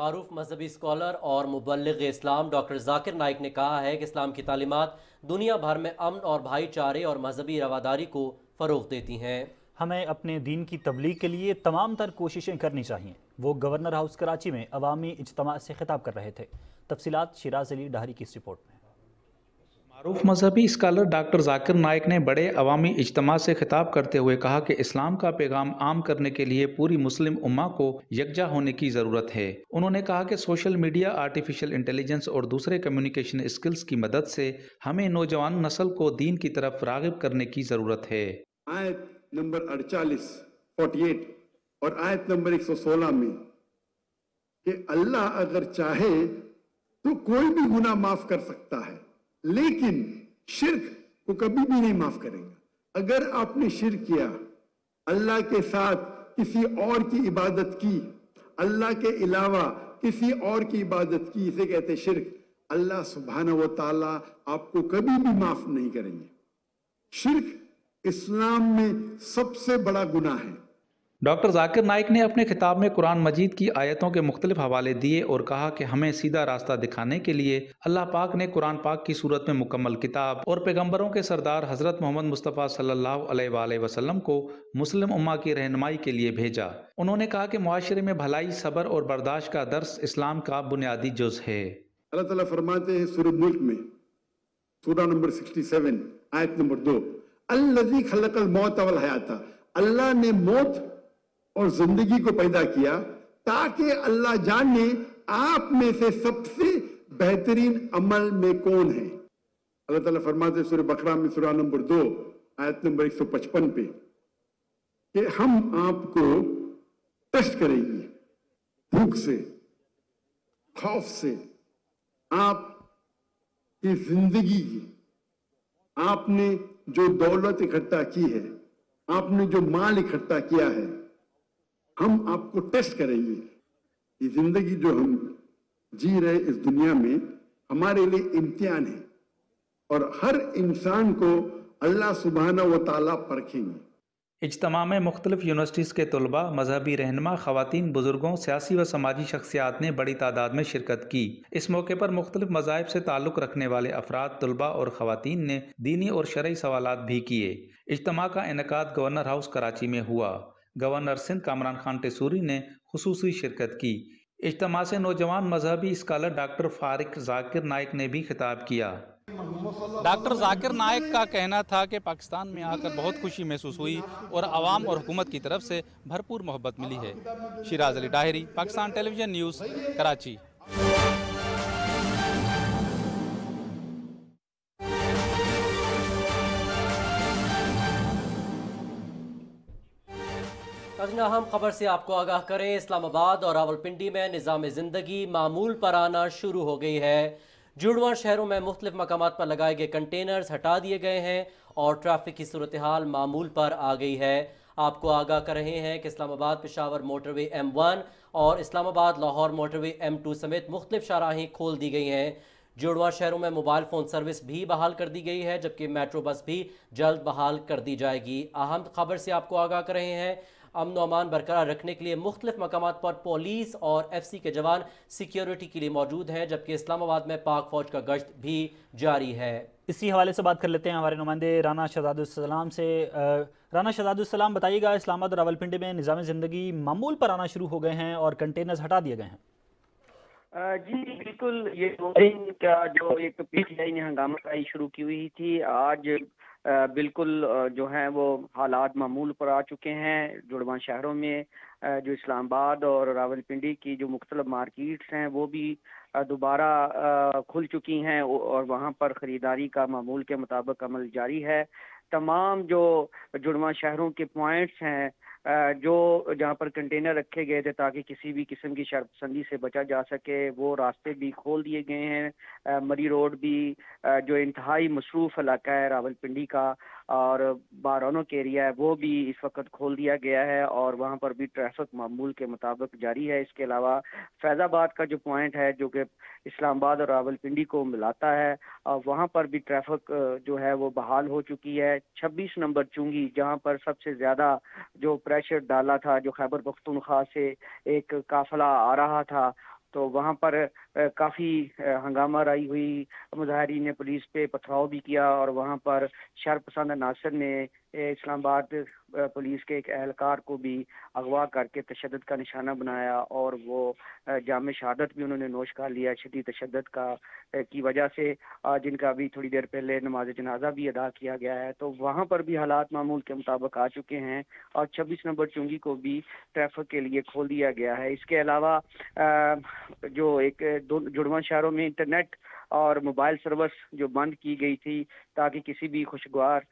मरूफ मजहबी स्कॉलर और मुबलग इस्लाम डॉक्टर जाकिर नाइक ने कहा है कि इस्लाम की तालीमत दुनिया भर में अमन और भाईचारे और मजहबी रवादारी को फ़रोग देती हैं हमें अपने दीन की तबलीग के लिए तमाम तर कोशिशें करनी चाहिए वो गवर्नर हाउस कराची में अवामी इजतम से खिताब कर रहे थे तफसीत शराज अली डहरी की इस रिपोर्ट में मरूफ मजहबी स्कॉलर डॉक्टर जाकिर नायक ने बड़े अवामी इजतम से खिताब करते हुए कहा कि इस्लाम का पैगाम आम करने के लिए पूरी मुस्लिम उम्मा को यकजा होने की ज़रूरत है उन्होंने कहा कि सोशल मीडिया आर्टिफिशियल इंटेलिजेंस और दूसरे कम्युनिकेशन स्किल्स की मदद से हमें नौजवान नस्ल को दीन की तरफ रागब करने की ज़रूरत है नंबर 48, 48 और आयत नंबर 116 में कि अल्लाह अगर चाहे तो कोई भी गुना माफ कर सकता है लेकिन शिरक को कभी भी नहीं माफ करेगा अगर आपने शिर किया अल्लाह के साथ किसी और की इबादत की अल्लाह के अलावा किसी और की इबादत की इसे कहते शिरक अल्लाह सुबहाना वाल आपको कभी भी माफ नहीं करेंगे शिरक इस्लाम में सबसे बड़ा गुना है डॉक्टर जाकिर नाइक ने अपने खिताब में कुरान मजीद की आयतों के मुख्तलिफ हवाले दिए और कहा कि हमें सीधा रास्ता दिखाने के लिए अल्लाह पाक ने कुरान पाक की सूरत में मुकम्मल किताब और पैगम्बरों के सरदार हज़रत मोहम्मद मुस्तफ़ा सल्ला वसलम को मुस्लिम उम्मा की रहनमाई के लिए भेजा उन्होंने कहा कि माशरे में भलाई सबर और बर्दाश्त का दर्श इस्लाम का बुनियादी जुज है अल्लाह तरमाते फरमाते हैं सूर्य मुल्क में सूर्य नंबर सेवन आयत नंबर दो अल्लजी खलकल मौत अवल हया था अल्लाह ने मौत और जिंदगी को पैदा किया ताकि अल्लाह जाने आप में से सबसे बेहतरीन अमल में कौन है अल्लाह ताला फरमाते सूर्य बकरा में सूर्य नंबर दो आयत नंबर 155 पे कि हम आपको टेस्ट करेंगे भूख से खौफ से आप की जिंदगी आपने जो दौलत इकट्ठा की है आपने जो माल इकट्ठा किया है हम आपको टेस्ट करेंगे ये जिंदगी जो हम जी रहे इस दुनिया में हमारे लिए इम्तिहान है और हर इंसान को अल्लाह सुबहाना व ताला परखेंगे इजतमा में मुख्तलिफ यूनिवर्सिटीज़ के तलबा मजहबी रहनमा खातन बुजुर्गों सियासी व समाजी शख्सियात ने बड़ी तादाद में शिरकत की इस मौके पर मुख्तलिफ मजाहब से ताल्लुक़ रखने वाले अफराद तलबा और खातन ने दीनी और शर्य सवाल भी किए इजतम का इनका गवर्नर हाउस कराची में हुआ गवर्नर सिंध कामरान खान टेसूरी ने खसूस शिरकत की इजतम से नौजवान मजहबी इस्कालर डॉक्टर फारिक जाकिर नाइक ने भी खिताब किया डॉक्टर जाकिर नायक का कहना था कि पाकिस्तान में आकर बहुत खुशी महसूस हुई और आवाम और हुकूमत की तरफ से भरपूर मोहब्बत मिली है शिराज अली डाहरी पाकिस्तान टेलीविजन न्यूज़ कराची हम खबर से आपको आगाह करें इस्लामाबाद और रावलपिंडी में निज़ाम ज़िंदगी मामूल पर आना शुरू हो गई है जुड़वा शहरों में मुख्तलिफ मकाम पर लगाए गए कंटेनर्स हटा दिए गए हैं और ट्रैफिक की सूरत हाल मामूल पर आ गई है आपको आगाह कर रहे हैं कि Islamabad Peshawar motorway M one और Islamabad Lahore motorway M two समेत मुख्तलिफ शराहें खोल दी गई हैं जुड़वा शहरों में मोबाइल फ़ोन सर्विस भी बहाल कर दी गई है जबकि मेट्रो बस भी जल्द बहाल कर दी जाएगी अहम खबर से आपको आगाह कर रहे हैं अमन अमान बरकरार रखने के लिए मुख्तलिफ मकाम पर पुलिस और एफ सी के जवान सिक्योरिटी के लिए मौजूद हैं जबकि इस्लामाबाद में पाक फौज का गश्त भी जारी है इसी हवाले से बात कर लेते हैं हमारे नुमाइंदे राना शहजादुलसलाम से राना शहजादुलसलाम बताइएगा इस्लामाबाद और रावलपिंडी में निज़ाम ज़िंदगी मामूल पर आना शुरू हो गए हैं और कंटेनर्स हटा दिए गए हैं जी बिल्कुल ये का जो एक पीटीआई हंगामा शुरू की हुई थी आज बिल्कुल जो हैं वो हालात मामूल पर आ चुके हैं जुड़वा शहरों में जो इस्लामाबाद और रावलपिंडी की जो मुख्तलिफ मार्किट्स हैं वो भी दोबारा खुल चुकी हैं और वहाँ पर ख़रीदारी का मामूल के मुताबिक अमल जारी है तमाम जो जुड़वा शहरों के पॉइंट्स हैं जो जहाँ पर कंटेनर रखे गए थे ताकि किसी भी किस्म की शर्पसंदी से बचा जा सके वो रास्ते भी खोल दिए गए हैं मरी रोड भी जो इंतहाई मसरूफ़ इलाका है रावलपिंडी का और बारानो के एरिया है वो भी इस वक्त खोल दिया गया है और वहाँ पर भी ट्रैफिक मामूल के मुताबिक जारी है इसके अलावा फैज़ाबाद का जो पॉइंट है जो कि इस्लामाबाद और रावलपिंडी को मिलाता है और वहाँ पर भी ट्रैफिक जो है वो बहाल हो चुकी है छब्बीस नंबर चुंगी जहाँ पर सबसे ज़्यादा जो प्रेशर डाला था जो खैबर पख्तूनख्वा से एक काफिला आ रहा था तो वहाँ पर काफ़ी हंगामा राई हुई मुजाहरी ने पुलिस पे पथराव भी किया और वहाँ पर शरपसंद नासिर ने इस्लामाबाद पुलिस के एक एहलकार को भी अगवा करके तशद का निशाना बनाया और वो जाम शहादत भी उन्होंने नोश कर लिया शदी तशद का की वजह से जिनका अभी थोड़ी देर पहले नमाज जनाजा भी अदा किया गया है तो वहाँ पर भी हालात मामूल के मुताबिक आ चुके हैं और छब्बीस नंबर चुंगी को भी ट्रैफिक के लिए खोल दिया गया है इसके अलावा जो एक जुड़वा शहरों में इंटरनेट और मोबाइल सर्विस जो बंद की गई थी ताकि किसी भी खुशगवार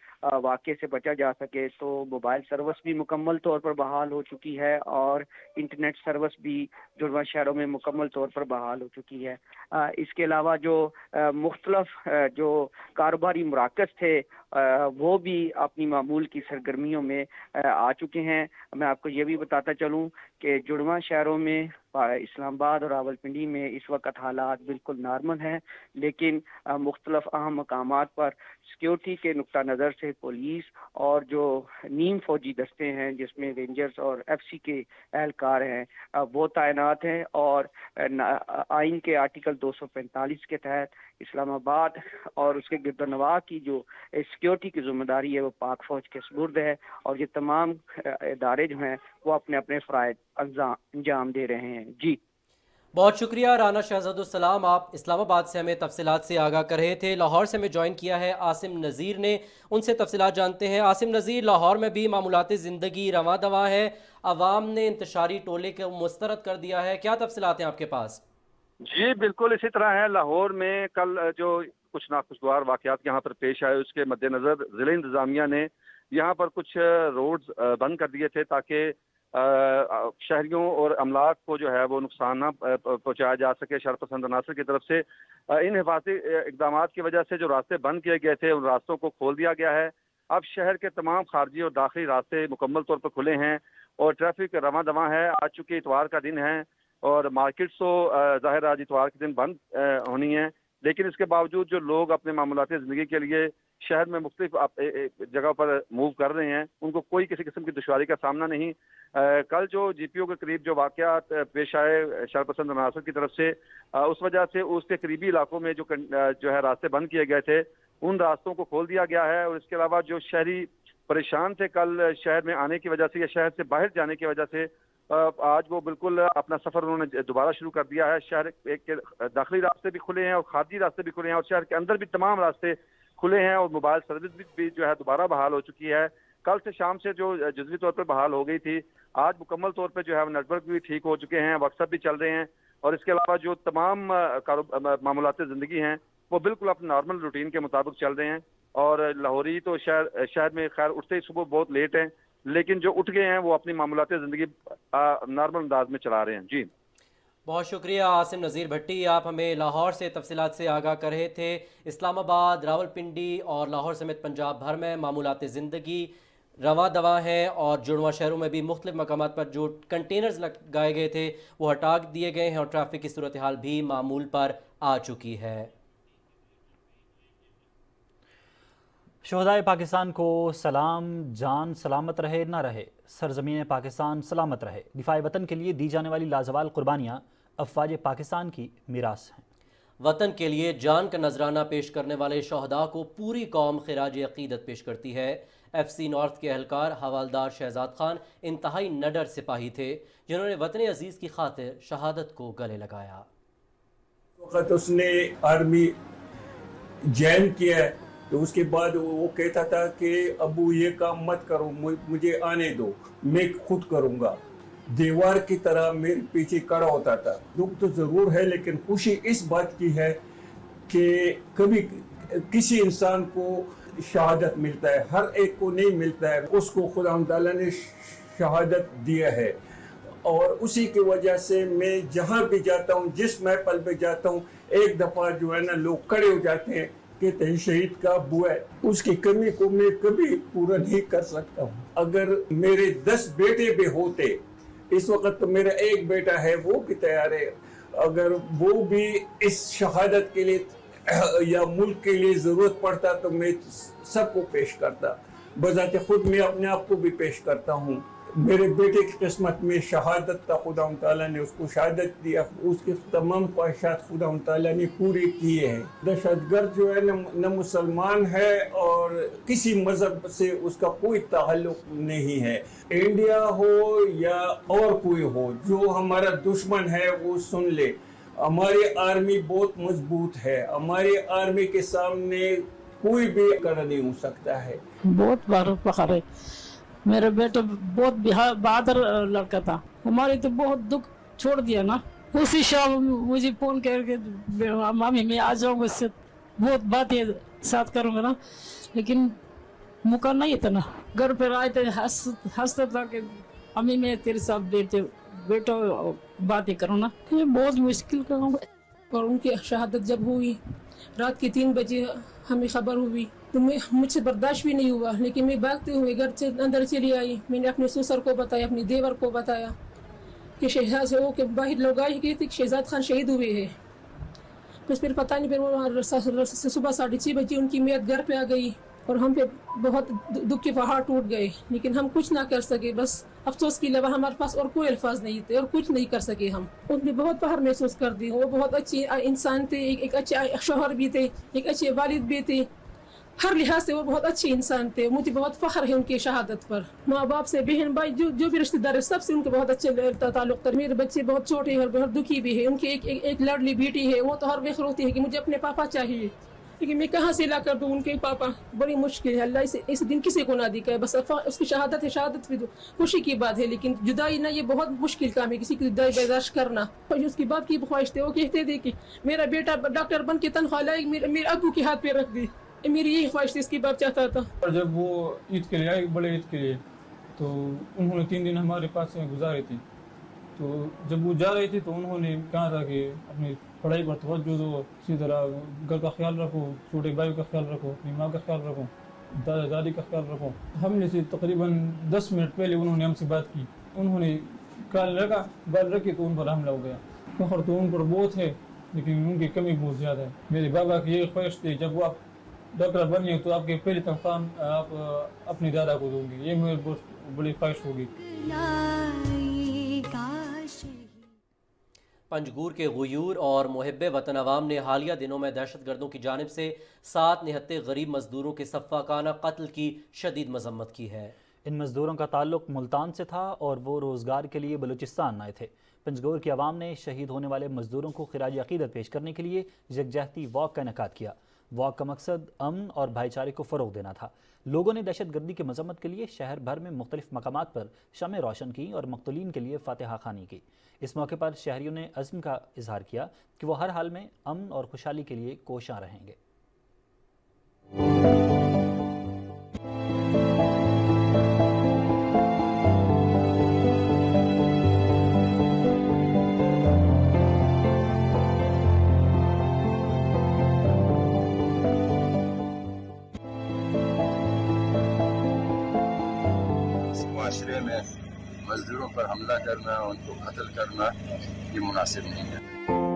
वाक्य से बचा जा सके तो मोबाइल मोबाइल सर्विस भी मुकम्मल तौर पर बहाल हो चुकी है और इंटरनेट सर्विस भी जुड़वा शहरों में मुकम्मल तौर पर बहाल हो चुकी है इसके अलावा जो मुख्तलफ जो कारोबारी मराकज़ थे वो भी अपनी मामूल की सरगर्मियों में आ चुके हैं मैं आपको ये भी बताता चलूँ कि जुड़वा शहरों में इस्लामाबाद और रावलपिंडी में इस वक्त हालात बिल्कुल नॉर्मल हैं लेकिन मुख्तलफ अहम मकाम पर सिक्योरिटी के नुक़ नज़र से पुलिस और जो नीम फौजी दस्ते हैं जिसमें रेंजर्स और एफ सी के एहलकार हैं वो तैनात हैं और आइन के आर्टिकल दो सौ पैंतालीस के तहत इस्लामाबाद और उसके गिरदनवा की जो सिक्योरिटी की जिम्मेदारी है वो पाक फौज के सबुर्द है और ये तमाम इदारे जो हैं वो अपने अपने फ़राइद अंजाम दे रहे हैं जी बहुत शुक्रिया राना शहजादुलसलाम आप इस्लामाबाद से हमें तफसलत से आगाह कर रहे थे लाहौर से हमें ज्वाइन किया है आसिम नज़ीर ने उनसे तफसीत जानते हैं आसिम नज़ीर लाहौर में भी मामूलत ज़िंदगी रवा दवा है आवाम ने इंतशारी टोले को मुस्तरद कर दिया है क्या तफसलत हैं आपके पास जी बिल्कुल इसी तरह है लाहौर में कल जो कुछ नाखुशगवार वाकत यहाँ पर पेश आए उसके मद्देनज़र ज़िले इंतज़ामिया ने यहाँ पर कुछ रोड बंद कर दिए थे ताकि शहरियों और अमलाक को जो है वो नुकसान ना पहुँचाया जा सके शरपसंद अनासर की तरफ से इन हिफाजती इकदाम की वजह से जो रास्ते बंद किए गए थे उन रास्तों को खोल दिया गया है अब शहर के तमाम खारजी और दाखिली रास्ते मुकम्मल तौर पर खुले हैं और ट्रैफिक रवा दवा है आज चूंकि इतवार का दिन है और मार्केट्स तो जाहिर आज इतवार के दिन बंद होनी है लेकिन इसके बावजूद जो लोग अपने मामूलती ज़िंदगी के लिए शहर में मुख्तलिफ जगह पर मूव कर रहे हैं उनको कोई किसी किस्म की दुशारी का सामना नहीं आ, कल जो जी पी ओ के करीब जो वाक़ पेश आए शरपसंद मनासर की तरफ से आ, उस वजह से उसके करीबी इलाकों में जो जो है रास्ते बंद किए गए थे उन रास्तों को खोल दिया गया है और इसके अलावा जो शहरी परेशान थे कल शहर में आने की वजह से या शहर से बाहर जाने की वजह से आज वो बिल्कुल अपना सफर उन्होंने दोबारा शुरू कर दिया है शहर एक के दाखिली रास्ते भी खुले हैं और खारजी रास्ते भी खुले हैं और शहर के अंदर भी तमाम रास्ते खुले हैं और मोबाइल सर्विस भी, भी जो है दोबारा बहाल हो चुकी है कल से शाम से जो जजवी तौर पर बहाल हो गई थी आज मुकम्मल तौर पर जो है नेटवर्क भी ठीक हो चुके हैं व्हाट्सएप भी चल रहे हैं और इसके अलावा जो तमाम मामूलत ज़िंदगी हैं वो बिल्कुल अपने नॉर्मल रूटीन के मुताबिक चल रहे हैं और लाहौरी तो शहर शहर में खैर उठते ही सुबह बहुत लेट हैं लेकिन जो उठ गए हैं वो अपनी मामूलत ज़िंदगी नॉर्मल अंदाज में चला रहे हैं जी बहुत शुक्रिया आसिम नज़ीर भट्टी आप हमें लाहौर से तफसीत से आगाह कर रहे थे इस्लामाबाद रावलपिंडी और लाहौर समेत पंजाब भर में मामूलत ज़िंदगी रवा दवा है और जुड़वा शहरों में भी मुख्तु मकाम पर जो कंटेनर्स लगाए गए थे वो हटा दिए गए हैं और ट्रैफिक की सूरत हाल भी मामूल पर आ चुकी है शहदाए पाकिस्तान को सलाम जान सलामत रहे ना रहे सरजमीन पाकिस्तान सलामत रहे दिफाए वतन के लिए दी जाने वाली लाजवाल कुर्बानियाँ अफवाज पाकिस्तान की मीरास हैं वतन के लिए जान का नजराना पेश करने वाले शहदा को पूरी कौम खराज अकीदत पेश करती है एफ सी नॉर्थ के अहलकार हवालदार शहजाद खान इंतहाई नडर सिपाही थे जिन्होंने वतन अजीज़ की खातिर शहादत को गले लगाया वक्त उसने आर्मी जैन किया तो उसके बाद वो कहता था कि अबू ये काम मत करो मुझे आने दो मैं खुद करूँगा दीवार की तरह मेरे पीछे खड़ा होता था दुख तो ज़रूर है लेकिन खुशी इस बात की है कि कभी किसी इंसान को शहादत मिलता है हर एक को नहीं मिलता है उसको खुदा तला ने शहादत दिया है और उसी की वजह से मैं जहाँ भी जाता हूँ जिस महफल पर जाता हूँ एक दफ़ा जो है ना लोग खड़े हो जाते हैं के तहत शहीद का बुआ उसकी कमी को मैं कभी पूरा नहीं कर सकता हूँ अगर मेरे दस बेटे भी होते इस वक्त तो मेरा एक बेटा है वो भी तैयार है अगर वो भी इस शहादत के लिए या मुल्क के लिए ज़रूरत पड़ता तो मैं सबको पेश करता बजाते खुद मैं अपने आप को भी पेश करता हूँ मेरे बेटे की किस्मत में शहादत का खुदा तला ने उसको शहादत दिया उसके तमाम ख्वाहिशात खुदा तला ने पूरे किए हैं गर्द जो है न मुसलमान है और किसी मज़हब से उसका कोई ताल्लुक नहीं है इंडिया हो या और कोई हो जो हमारा दुश्मन है वो सुन ले हमारी आर्मी बहुत मजबूत है हमारी आर्मी के सामने कोई भी कड़ा नहीं हो सकता है बहुत बार है मेरा बेटा बहुत बहादुर लड़का था हमारे तो बहुत दुख छोड़ दिया ना उसी शाम मुझे फोन करके मामी मैं आ जाऊंगा इससे बहुत बातें साथ करूंगा ना लेकिन मौका नहीं था ना घर पर आए थे हंसते था कि अम्मी मैं तेरे साथ बेटे बेटो बातें करूँ ना ये बहुत मुश्किल काम है और उनकी शहादत जब हुई रात के तीन बजे हमें खबर हुई तो मैं मुझसे बर्दाश्त भी नहीं हुआ लेकिन मैं भागते हुए घर से अंदर चली आई मैंने अपने ससुर को बताया अपने देवर को बताया कि शहजाद से वो के बाहर लोग आए गए थे कि शहजाद खान शहीद हुए हैं बस फिर पता नहीं फिर वो सुबह साढ़े छः बजे उनकी मैत घर पे आ गई और हम पे बहुत दुख के पहाड़ टूट गए लेकिन हम कुछ ना कर सके बस अफसोस के अलावा हमारे पास और कोई अल्फाज नहीं थे और कुछ नहीं कर सके हम उनमें बहुत पहाड़ महसूस कर दी वो बहुत अच्छे इंसान थे एक, एक अच्छे शोहर भी थे एक अच्छे वालिद भी थे हर लिहाज से वो बहुत अच्छे इंसान थे मुझे बहुत फख्र है उनकी शहादत पर माँ बाप से बहन भाई जो जो भी रिश्तेदार है सबसे उनके बहुत अच्छे ताल्लुक था मेरे बच्चे बहुत छोटे हैं और बहुत दुखी भी है उनकी एक, एक, एक लड़ली बेटी है वो तो हर वक्त रोती है कि मुझे अपने पापा चाहिए लेकिन मैं कहाँ से ला कर दूँ उनके पापा बड़ी मुश्किल है अल्लाह इसे इस दिन किसी को ना दिखा है बस अफा उसकी शहादत है शहादत भी तो खुशी की बात है लेकिन जुदाई ना ये बहुत मुश्किल काम है किसी की जुदाई बर्दाश्त करना और उसके बाप की ख्वाहिश थे वो कहते थे कि मेरा बेटा डॉक्टर बन के तनख्वाह लाए मेरे, मेरे अबू के हाथ पे रख दी मेरी यही ख्वाहिश थी इसकी बाप चाहता था और जब वो ईद के लिए आए बड़े ईद के लिए तो उन्होंने तीन दिन हमारे पास गुजारे थे तो जब वो जा रहे थे तो उन्होंने कहा था कि अपने पढ़ाई पर तोज्जो दो इसी तरह घर का ख्याल रखो छोटे भाई का ख्याल रखो अपनी माँ का ख्याल रखो दादा दादी का ख्याल रखो हमने से तकरीबन दस मिनट पहले उन्होंने हमसे बात की उन्होंने काल रखा बाल रखी तो उन पर हमला हो गया फखर तो उन पर बहुत है लेकिन उनकी कमी बहुत ज़्यादा है मेरे बाबा की यही ख्वाहिश थी जब वो आप डॉक्टर बने तो आपके पहले तनख्वाह आप अपने दादा को दोगे ये मेरी बहुत बड़ी ख्वाहिश होगी पंजगूर के गयूर और मुहब वतन अवाम ने हालिया दिनों में दहशत गर्दों की जानब से सात निहत्ते गरीब मजदूरों के सफ़ाकाना कत्ल की शदीद मजम्मत की है इन मजदूरों का ताल्लुक मुल्तान से था और वो रोज़गार के लिए बलूचिस्तान आए थे पंजगूर की आवाम ने शहीद होने वाले मजदूरों को खराज अकीदत पेश करने के लिए यकजहती वॉक का इनका किया वॉक का मकसद अमन और भाईचारे को फ़रोग देना था लोगों ने दहशत गर्दी की मजम्मत के लिए शहर भर में मुख्तलिफ मकाम पर शमें रोशन की और मकतुलिन के लिए फातहा खानी की इस मौके पर शहरियों ने अज़म का इजहार किया कि वो हर हाल में अमन और खुशहाली के लिए कोशां रहेंगे में मज़दूरों पर हमला करना उनको कत्ल करना ये मुनासिब नहीं है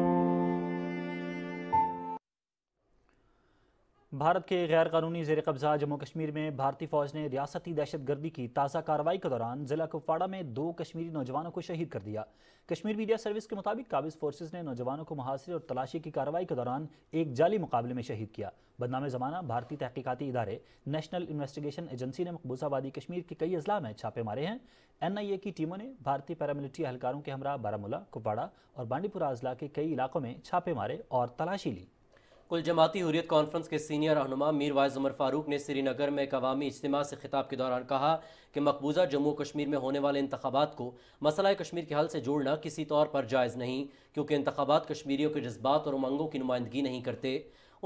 भारत के गैर कानूनी जेर कब्जा जम्मू कश्मीर में भारतीय फौज ने रियासती दहशत गर्दी की ताज़ा कार्रवाई के दौरान जिला कुपवाड़ा में दो कश्मीरी नौजवानों को शहीद कर दिया कश्मीर मीडिया सर्विस के मुताबिक काबिज फोर्सेज ने नौजवानों को मुहासरे और तलाशी की कार्रवाई के दौरान एक जाली मुकाबले में शहीद किया बदनाम जमाना भारतीय तहकीकती इदारे नेशनल इन्वेस्टिगेशन एजेंसी ने मकबूजाबादी कश्मीर के कई अजला में छापे मारे हैं एन आई ए की टीमों ने भारतीय पैरामिलिट्री अहलकारों के हमरा बारामूला कुपवाड़ा और बांडीपुरा अजला के कई इलाकों में छापे मारे और तलाशी ली कुल जमाती हुरियत कॉन्फ्रेंस के सीनियर रहनुमा मीर वाइज उमर फारूक ने श्रीनगर में एक अवामी इज्तम से खिताब के दौरान कहा कि मकबूजा जम्मू कश्मीर में होने वाले इंतबात को मसला कश्मीर के हल से जोड़ना किसी तौर पर जायज़ नहीं क्योंकि इंतबात कश्मीरियों के जज्बात और उमंगों की नुमाइंदगी नहीं करते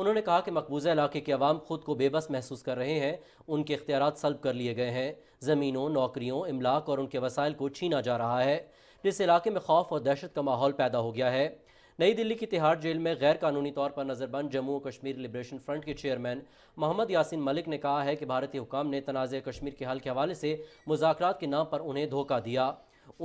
उन्होंने कहा कि मकबूजा इलाके के अवाम खुद को बेबस महसूस कर रहे हैं उनके इख्तियार सल्ब कर लिए गए हैं ज़मीनों नौकरियों इमलाक और उनके वसाइल को छीना जा रहा है जिस इलाके में खौफ और दहशत का माहौल पैदा हो गया है नई दिल्ली की तिहाड़ जेल में गैर कानूनी तौर पर नजरबंद जम्मू कश्मीर लिबरेशन फ्रंट के चेयरमैन मोहम्मद यासिन मलिक ने कहा है कि भारतीय हुकाम ने तनाज़ कश्मीर के हल के हवाले से मुजाकर के नाम पर उन्हें धोखा दिया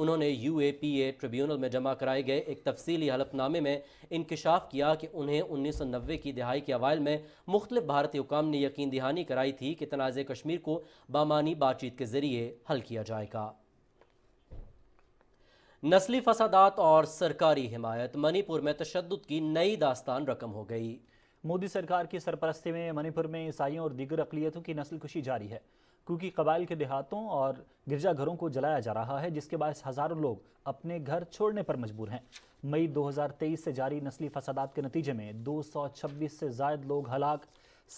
उन्होंने U A P A tribunal में जमा कराए गए एक तफसीली हलफनामे में इंकशाफ किया कि उन्हें उन्नीस सौ नब्बे की दहाई के अवायल में मुख्तलिफ भारतीय हुकाम ने यकीन दहानी कराई थी कि तनाज़ कश्मीर को बामानी बातचीत के ज़रिए हल किया जाएगा नस्ली फसादात और सरकारी हिमायत मणिपुर में तशद की नई दास्तान रकम हो गई मोदी सरकार की सरपरस्ती में मणिपुर में ईसाइयों और दीगर अकलीतों की नस्ल खुशी जारी है क्योंकि कबाइल के देहातों और गिरजाघरों को जलाया जा रहा है जिसके बायस हज़ारों लोग अपने घर छोड़ने पर मजबूर हैं मई 2023 से जारी नस्ली फसादात के नतीजे में 226 से ज्यादा लोग हलाक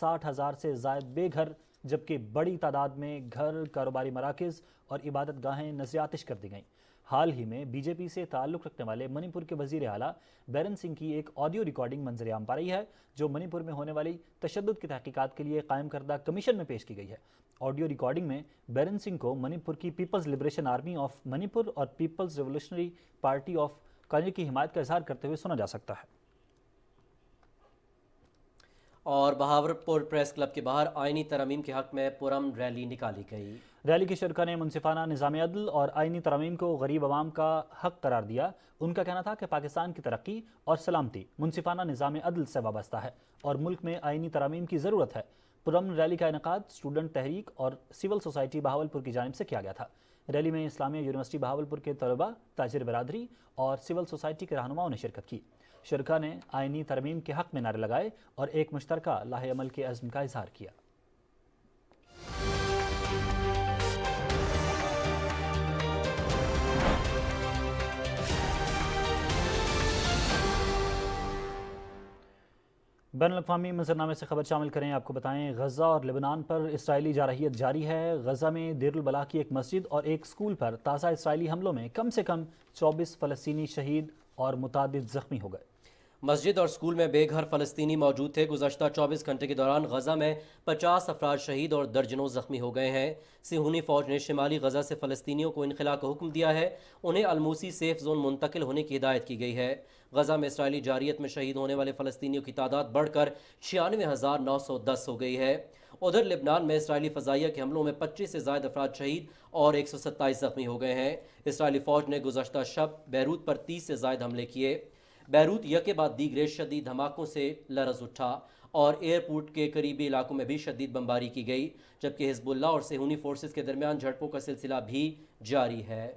साठ हज़ार से ज्यादा बेघर जबकि बड़ी तादाद में घर कारोबारी मराकज़ और इबादत गाहें नजयातिश कर दी गईं हाल ही में बीजेपी से ताल्लुक रखने वाले मणिपुर के वजीर आला बैरन सिंह की एक ऑडियो रिकॉर्डिंग मंजर आम पा रही है जो मणिपुर में होने वाली तशद की तहकीकत के लिए कायम करदा कमीशन में पेश की गई है ऑडियो रिकॉर्डिंग में बैरन सिंह को मणिपुर की people's liberation army of Manipur और people's revolutionary party of Congress की हिमायत का इजहार करते हुए सुना जा सकता है और बहावरपुर प्रेस क्लब के बाहर आइनी तरमीम के हक में पुरम रैली निकाली गई रैली की शिरका ने मुनसिफाना निज़ाम अदल और आइनी तरमीम को गरीब आवाम का हक करार दिया उनका कहना था कि पाकिस्तान की तरक्की और सलामती मुनसिफाना निज़ाम अदल से वाबस्ता है और मुल्क में आइनी तरमीम की ज़रूरत है पुरम रैली का इनका स्टूडेंट तहरीक और सिविल सोसाइटी बहावलपुर की जानब से किया गया था रैली में इस्लामिया यूनिवर्सिटी बहावलपुर के तलबा ताजर बरदरी और सिविल सोसाइटी के रहनुमाओं ने शिरकत की शिरका ने आइनी तरमीम के हक़ में नारे लगाए और एक मुश्तर लाहे अमल के अज़म का इजहार किया बैन अवी मंजरनामे से खबर शामिल करें आपको बताएं गज़ा और लेबनान पर इसराइली जारहीत जारी है गज़ा में दिरबला की एक मस्जिद और एक स्कूल पर ताज़ा इसराइली हमलों में कम से कम 24 फ़लस्तनी शहीद और मुतद ज़ख्मी हो गए मस्जिद और स्कूल में बेघर फलस्तनी मौजूद थे गुजशत चौबीस घंटे के दौरान गजा में पचास अफराज शहीद और दर्जनों जख्मी हो गए हैं सिहूनी फौज ने शिमाली गजा से फलस्तियों को इनखिला का हुक्म दिया है उन्हें अलमूसी सेफ जोन मुंतकिल होने की हिदायत की गई है गजा में इसराइली जारियत में शहीद होने वाले फलस्तियों की तादाद बढ़कर छियानवे हज़ार नौ सौ दस हो गई है उधर लिबनान में इसराइली फजाइया के हमलों में पच्चीस से ज्यादा अफराद शहीद और एक सौ सत्ताईस जख्मी हो गए हैं इसराइली फौज ने गुजशत शब बैरूत पर तीस से ज्यादा हमले किए बैरूत यके बाद दीगरे शदीद धमाकों से लरज उठा और एयरपोर्ट के करीबी इलाकों में भी शदीद बमबारी की गई जबकि हिजबुल्ला और सेहूनी फोर्सेज के दरमियान झड़पों का सिलसिला भी जारी है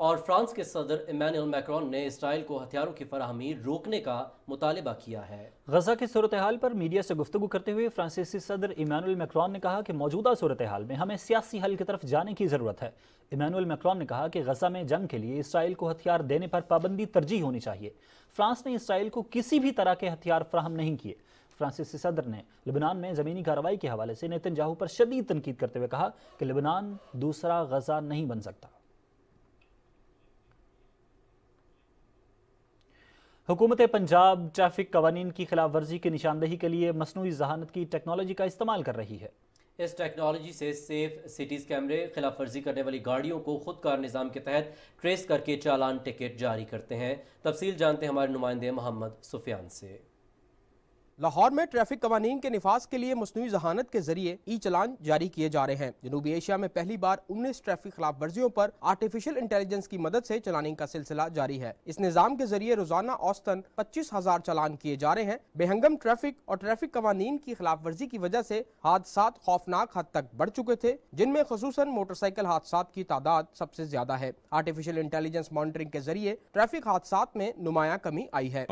और फ्रांस के सदर इमानुअल मैक्रॉन ने इसराइल को हथियारों की फराहमी रोकने का मुतालबा किया है गजा की सूरत हाल पर मीडिया से गुफ्तु करते हुए फ्रांसीसी सदर इमानुअल मैक्रॉन ने कहा कि मौजूदा सूरत हाल में हमें सियासी हल की तरफ जाने की ज़रूरत है इमानुअल मैक्रॉन ने कहा कि गजा में जंग के लिए इसराइल को हथियार देने पर पाबंदी तरजीह होनी चाहिए फ्रांस ने इसराइल को किसी भी तरह के हथियार फ्राहम नहीं किए फ्रांसीसी सदर ने लिबनान में ज़मीनी कार्रवाई के हवाले से नितिन जाहू पर शदीद तनकीद करते हुए कहा कि लिबनान दूसरा गजा नहीं बन सकता हुकूमत पंजाब ट्रैफिक कवानीन की खिलाफ वर्जी की निशानदेही के लिए मसनू जहानत की टेक्नोलॉजी का इस्तेमाल कर रही है इस टेक्नोलॉजी से सेफ सिटीज़ कैमरे खिलाफ वर्जी करने वाली गाड़ियों को खुदकार निज़ाम के तहत ट्रेस करके चालान टिकट जारी करते हैं तफसील जानते हैं हमारे नुमाइंदे मोहम्मद सुफियान से लाहौर में ट्रैफिक कवानीन के निफाज के लिए मसनू जहानत के जरिए ई चलान जारी किए जा रहे हैं जनूबी एशिया में पहली बार उन्नीस ट्रैफिक खिलाफ वर्जियों पर आर्टिफिशियल इंटेलिजेंस की मदद से चलानिंग का सिलसिला जारी है इस निज़ाम के जरिए रोजाना औस्तन पच्चीस हजार चलान किए जा रहे हैं बेहंगम ट्रैफिक और ट्रैफिक कवानीन की खिलाफ वर्जी की वजह से हादसा खौफनाक हद तक बढ़ चुके थे जिनमें खसूस मोटरसाइकिल हादसा की तादाद सबसे ज्यादा है आर्टिफिशियल इंटेलिजेंस मॉनिटरिंग के जरिए ट्रैफिक हादसा में नुमाया कमी आई है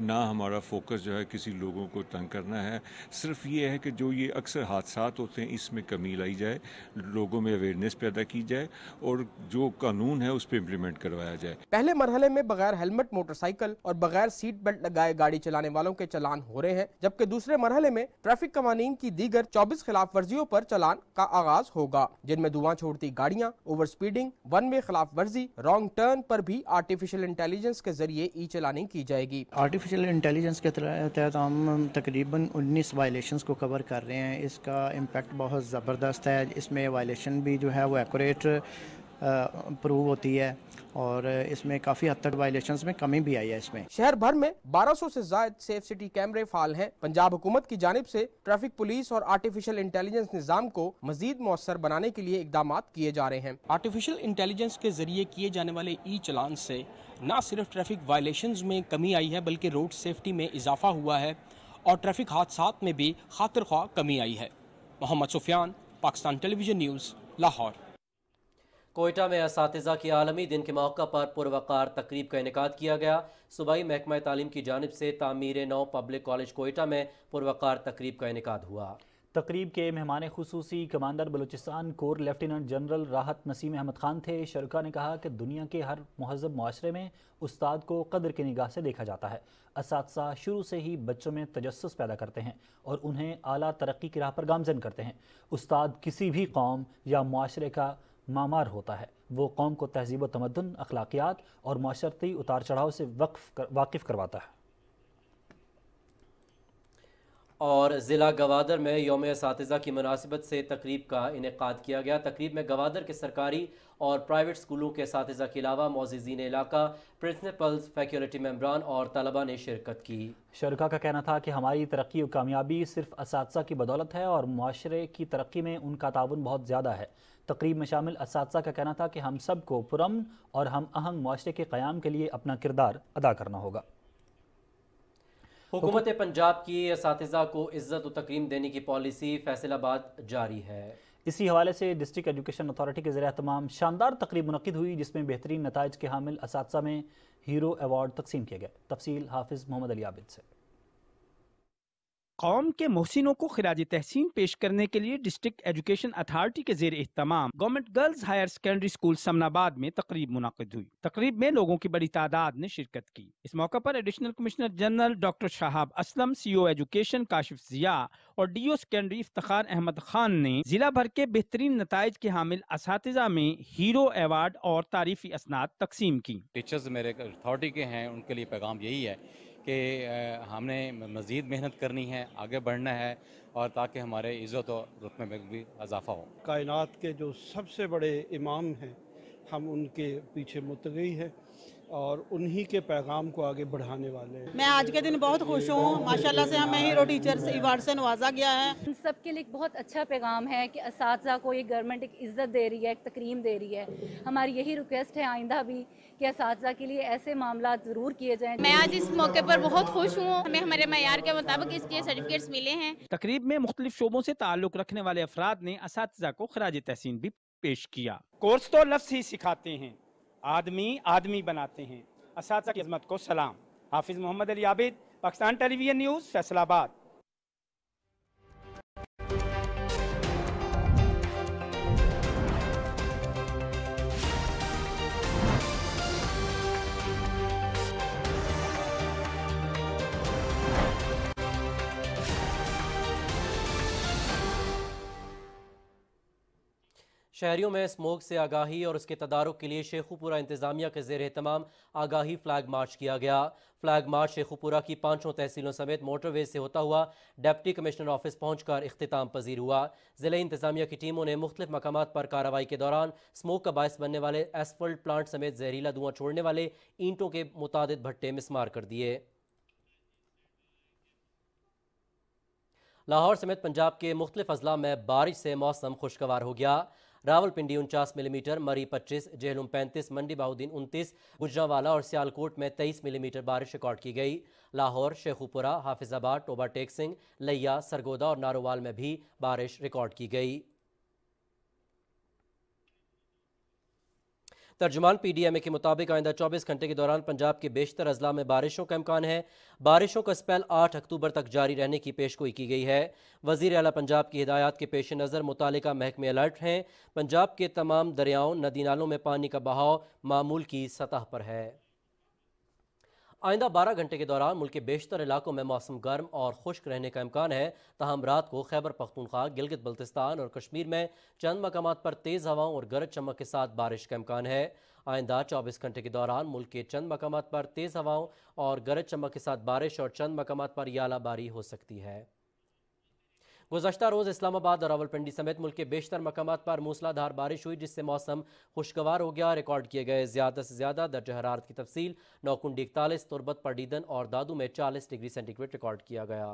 ना हमारा फोकस जो है किसी लोगों को तंग करना है सिर्फ ये है कि जो ये अक्सर हादसा होते हैं इसमें कमी लाई जाए लोगों में अवेयरनेस पैदा की जाए और जो कानून है उस पर इम्प्लीमेंट करवाया जाए पहले मरहले में बगैर हेलमेट मोटरसाइकिल और बगैर सीट बेल्ट लगाए गाड़ी चलाने वालों के चलान हो रहे हैं जबकि दूसरे मरहले में ट्रैफिक कवानीन की दीगर चौबीस खिलाफ वर्जियों पर चलान का आगाज होगा जिनमें धुआं छोड़ती गाड़ियाँ ओवर स्पीडिंग वन वे खिलाफ वर्जी रॉन्ग टर्न पर भी आर्टिफिशियल इंटेलिजेंस के जरिए ई चलानी की जाएगी आर्टिफिशियल इंटेलिजेंस के तहत हम तकरीबन 19 वायलेशंस को कवर कर रहे हैं इसका इम्पेक्ट बहुत ज़बरदस्त है इसमें वायलेशन भी जो है वो एक्यूरेट प्रूव होती है और इसमें काफी हद तक वायलेशन में कमी भी आई है इसमें शहर भर में 1200 से ज्यादा सेफ सिटी कैमरे फाल हैं पंजाब हुकूमत की जानब से ट्रैफिक पुलिस और आर्टिफिशियल इंटेलिजेंस निज़ाम को मजीद मौसर बनाने के लिए इकदाम किए जा रहे हैं आर्टिफिशियल इंटेलिजेंस के जरिए किए जाने वाले ई चलान से न सिर्फ ट्रैफिक वायलेशन में कमी आई है बल्कि रोड सेफ्टी में इजाफा हुआ है और ट्रैफिक हादसा में भी खातर कमी आई है मोहम्मद सुफियान पाकिस्तान टेलीविजन न्यूज़ लाहौर कोयटा में इस के आलमी दिन के मौका पर पुरवकार तकरीब का इनका किया गया सूबाई महकमा तालीम की जानब से तामीर नौ पब्लिक कॉलेज कोयटा में पुरवकार तकरीब का इनका हुआ तकरीब के मेहमान खसूसी commander Balochistan corps lieutenant general Rahat Naseem Ahmad Khan थे शरका ने कहा कि दुनिया के हर महजब माशरे में उस्ताद को कदर की निगाह से देखा जाता है इस शुरू से ही बच्चों में तजस पैदा करते हैं और उन्हें आला तरक्की की राह पर गामजन करते हैं उस्ताद किसी भी कौम या माशरे का मामार होता है वो कौम को तहजीब तमदन अखलाकियात और माशरती उतार चढ़ाव से वक्फ कर, वाकिफ करवाता है और ज़िला गवादर में योम इस की मुनासिबत से तकरीब का इनका किया गया तकरीब में गवादर के सरकारी और प्राइवेट स्कूलों के इस के अलावा मोजीन इलाका प्रिंसिपल्स फैकल्टी मेम्बरान और तलबा ने शिरकत की शर्का का कहना था कि हमारी तरक्की और कामयाबी सिर्फ इस की बदौलत है और माशरे की तरक्की में उनका ताउन बहुत ज़्यादा है तकरीब में शामिल इस का कहना था कि हम सब को पुरम और हम अहंग माशरे के क़्याम के लिए अपना किरदार अदा करना होगा हुकूमत पंजाब की इस को इज़्ज़त व तकरीम देने की पॉलिसी फैसलाबाद जारी है इसी हवाले से डिस्ट्रिक्ट एजुकेशन अथॉरिटी के ज़रिए तमाम शानदार तकरीब मनद हुई जिसमें बेहतरीन नतज के हामिल इस में हीरो अवार्ड तकसीम किए गए तफसील हाफिज़ मोहम्मद अली आबिद से कौम के मोहसिनों को खराज तहसीन पेश करने के लिए डिस्ट्रिक्ट एजुकेशन अथार्टी के जेर अहतमाम government girls higher secondary school Samanabad में तकरीब मुनद हुई तकरीब में लोगों की बड़ी तादाद ने शिरकत की इस मौके पर additional commissioner general doctor Shahab Aslam C O education Kashif Zia और D O secondary Iftar Ahmed Khan ने जिला भर के बेहतरीन नतज के हामिल इस में हीरो अवार्ड और तारीफी असनाद तकसीम की टीचर्स मेरे अथॉरिटी के हैं उनके लिए पैगाम यही है कि हमने मज़ीद मेहनत करनी है आगे बढ़ना है और ताकि हमारे इज़्ज़त और रुतबे में भी इजाफ़ा हो कायनात के जो सबसे बड़े इमाम हैं हम उनके पीछे मुतगी हैं और उन्हीं के पैगाम को आगे बढ़ाने वाले मैं आज के दिन बहुत खुश हूँ माशाल्लाह से हमें हीरो टीचर अवार्ड से नवाजा गया है हम सब के लिए एक बहुत अच्छा पैगाम है कि इस को ये गवर्नमेंट एक इज़्ज़त दे रही है एक तकरीम दे रही है हमारी यही रिक्वेस्ट है आइंदा भी कि इस के लिए ऐसे मामला ज़रूर किए जाएँ मैं आज इस मौके पर बहुत खुश हूँ हमें हमारे मैार के मुताबिक इसके सर्टिफिकेट्स मिले हैं तकरीब में मुख्तलिफ शोबों से ताल्लुक़ रखने वाले अफराद ने इस को खराज तहसीन भी पेश किया कोर्स तो लफ्स ही सिखाते हैं आदमी आदमी बनाते हैं इसमत को सलाम हाफिज़ मोहम्मद अली आबिद पाकिस्तान टेलीविजन न्यूज़ फैसलाबाद शहरीों में स्मोक से आगाही और उसके तदारक के लिए शेखुपुरा इंतजामिया के जेर तमाम आगाही फ्लैग मार्च किया गया फ्लैग मार्च शेखुपुरा की पांचों तहसीलों समेत मोटरवे से होता हुआ डेप्टी कमिश्नर ऑफिस पहुंचकर अख्ताम पजीर हुआ ज़िले इंतजामिया की टीमों ने मुख्त मकाम पर कार्रवाई के दौरान स्मोक का बायस बनने वाले एसफल्ट प्लांट समेत जहरीला धुआं छोड़ने वाले ईंटों के मुताद भट्टे मिसमार कर दिए लाहौर समेत पंजाब के मुख्तलिफ अजला में बारिश से मौसम खुशगवार हो गया रावलपिंडी उनचास मिलीमीटर मरी 25, जेहलुम 35, मंडी बाहुद्दीन 29, गुजरावाला और सियालकोट में 23 मिलीमीटर बारिश रिकॉर्ड की गई लाहौर शेखुपुरा हाफिजाबाद टोबा टेक सिंह लैया सरगोदा और नारोवाल में भी बारिश रिकॉर्ड की गई तर्जुमान पी डी एम ए के मुताबिक आइंदा चौबीस घंटे के दौरान पंजाब के बेशतर अजला में बारिशों का अम्कान है बारिशों का स्पेल आठ अक्टूबर तक जारी रहने की पेशगोई की गई है वजीर अला पंजाब की हिदायत के पेश नज़र मुतल महकमे अलर्ट हैं पंजाब के तमाम दरियाओं नदी नालों में पानी का बहाव मामूल की सतह पर है आइंदा बारह घंटे के दौरान मुल्क के बेशतर इलाकों में मौसम गर्म और खुश्क रहने का इम्कान है तहम रात को खैबर पख्तूनख्वा गिलगित बल्तिस्तान और कश्मीर में चंद मकाम पर तेज़ हवाओं और गरज चमक के साथ बारिश का इम्कान है आइंदा चौबीस घंटे के दौरान मुल्क के चंद मकाम पर तेज़ हवाओं और गरज चमक के साथ बारिश और चंद मकाम पर यालाबारी हो सकती है गुजशत रोज़ इस्लामाबाद और रावलपिंडी समेत मुल्क के बेशतर मकाम पर मूसलाधार बारिश हुई जिससे मौसम खुशगवार हो गया रिकॉर्ड किए गए ज़्यादा से ज़्यादा दर्ज हरारत की तफसील नौकुंडी इकतालीस तुरबत पडीदन और दादू में चालीस डिग्री सेंटीग्रेड रिकॉर्ड किया गया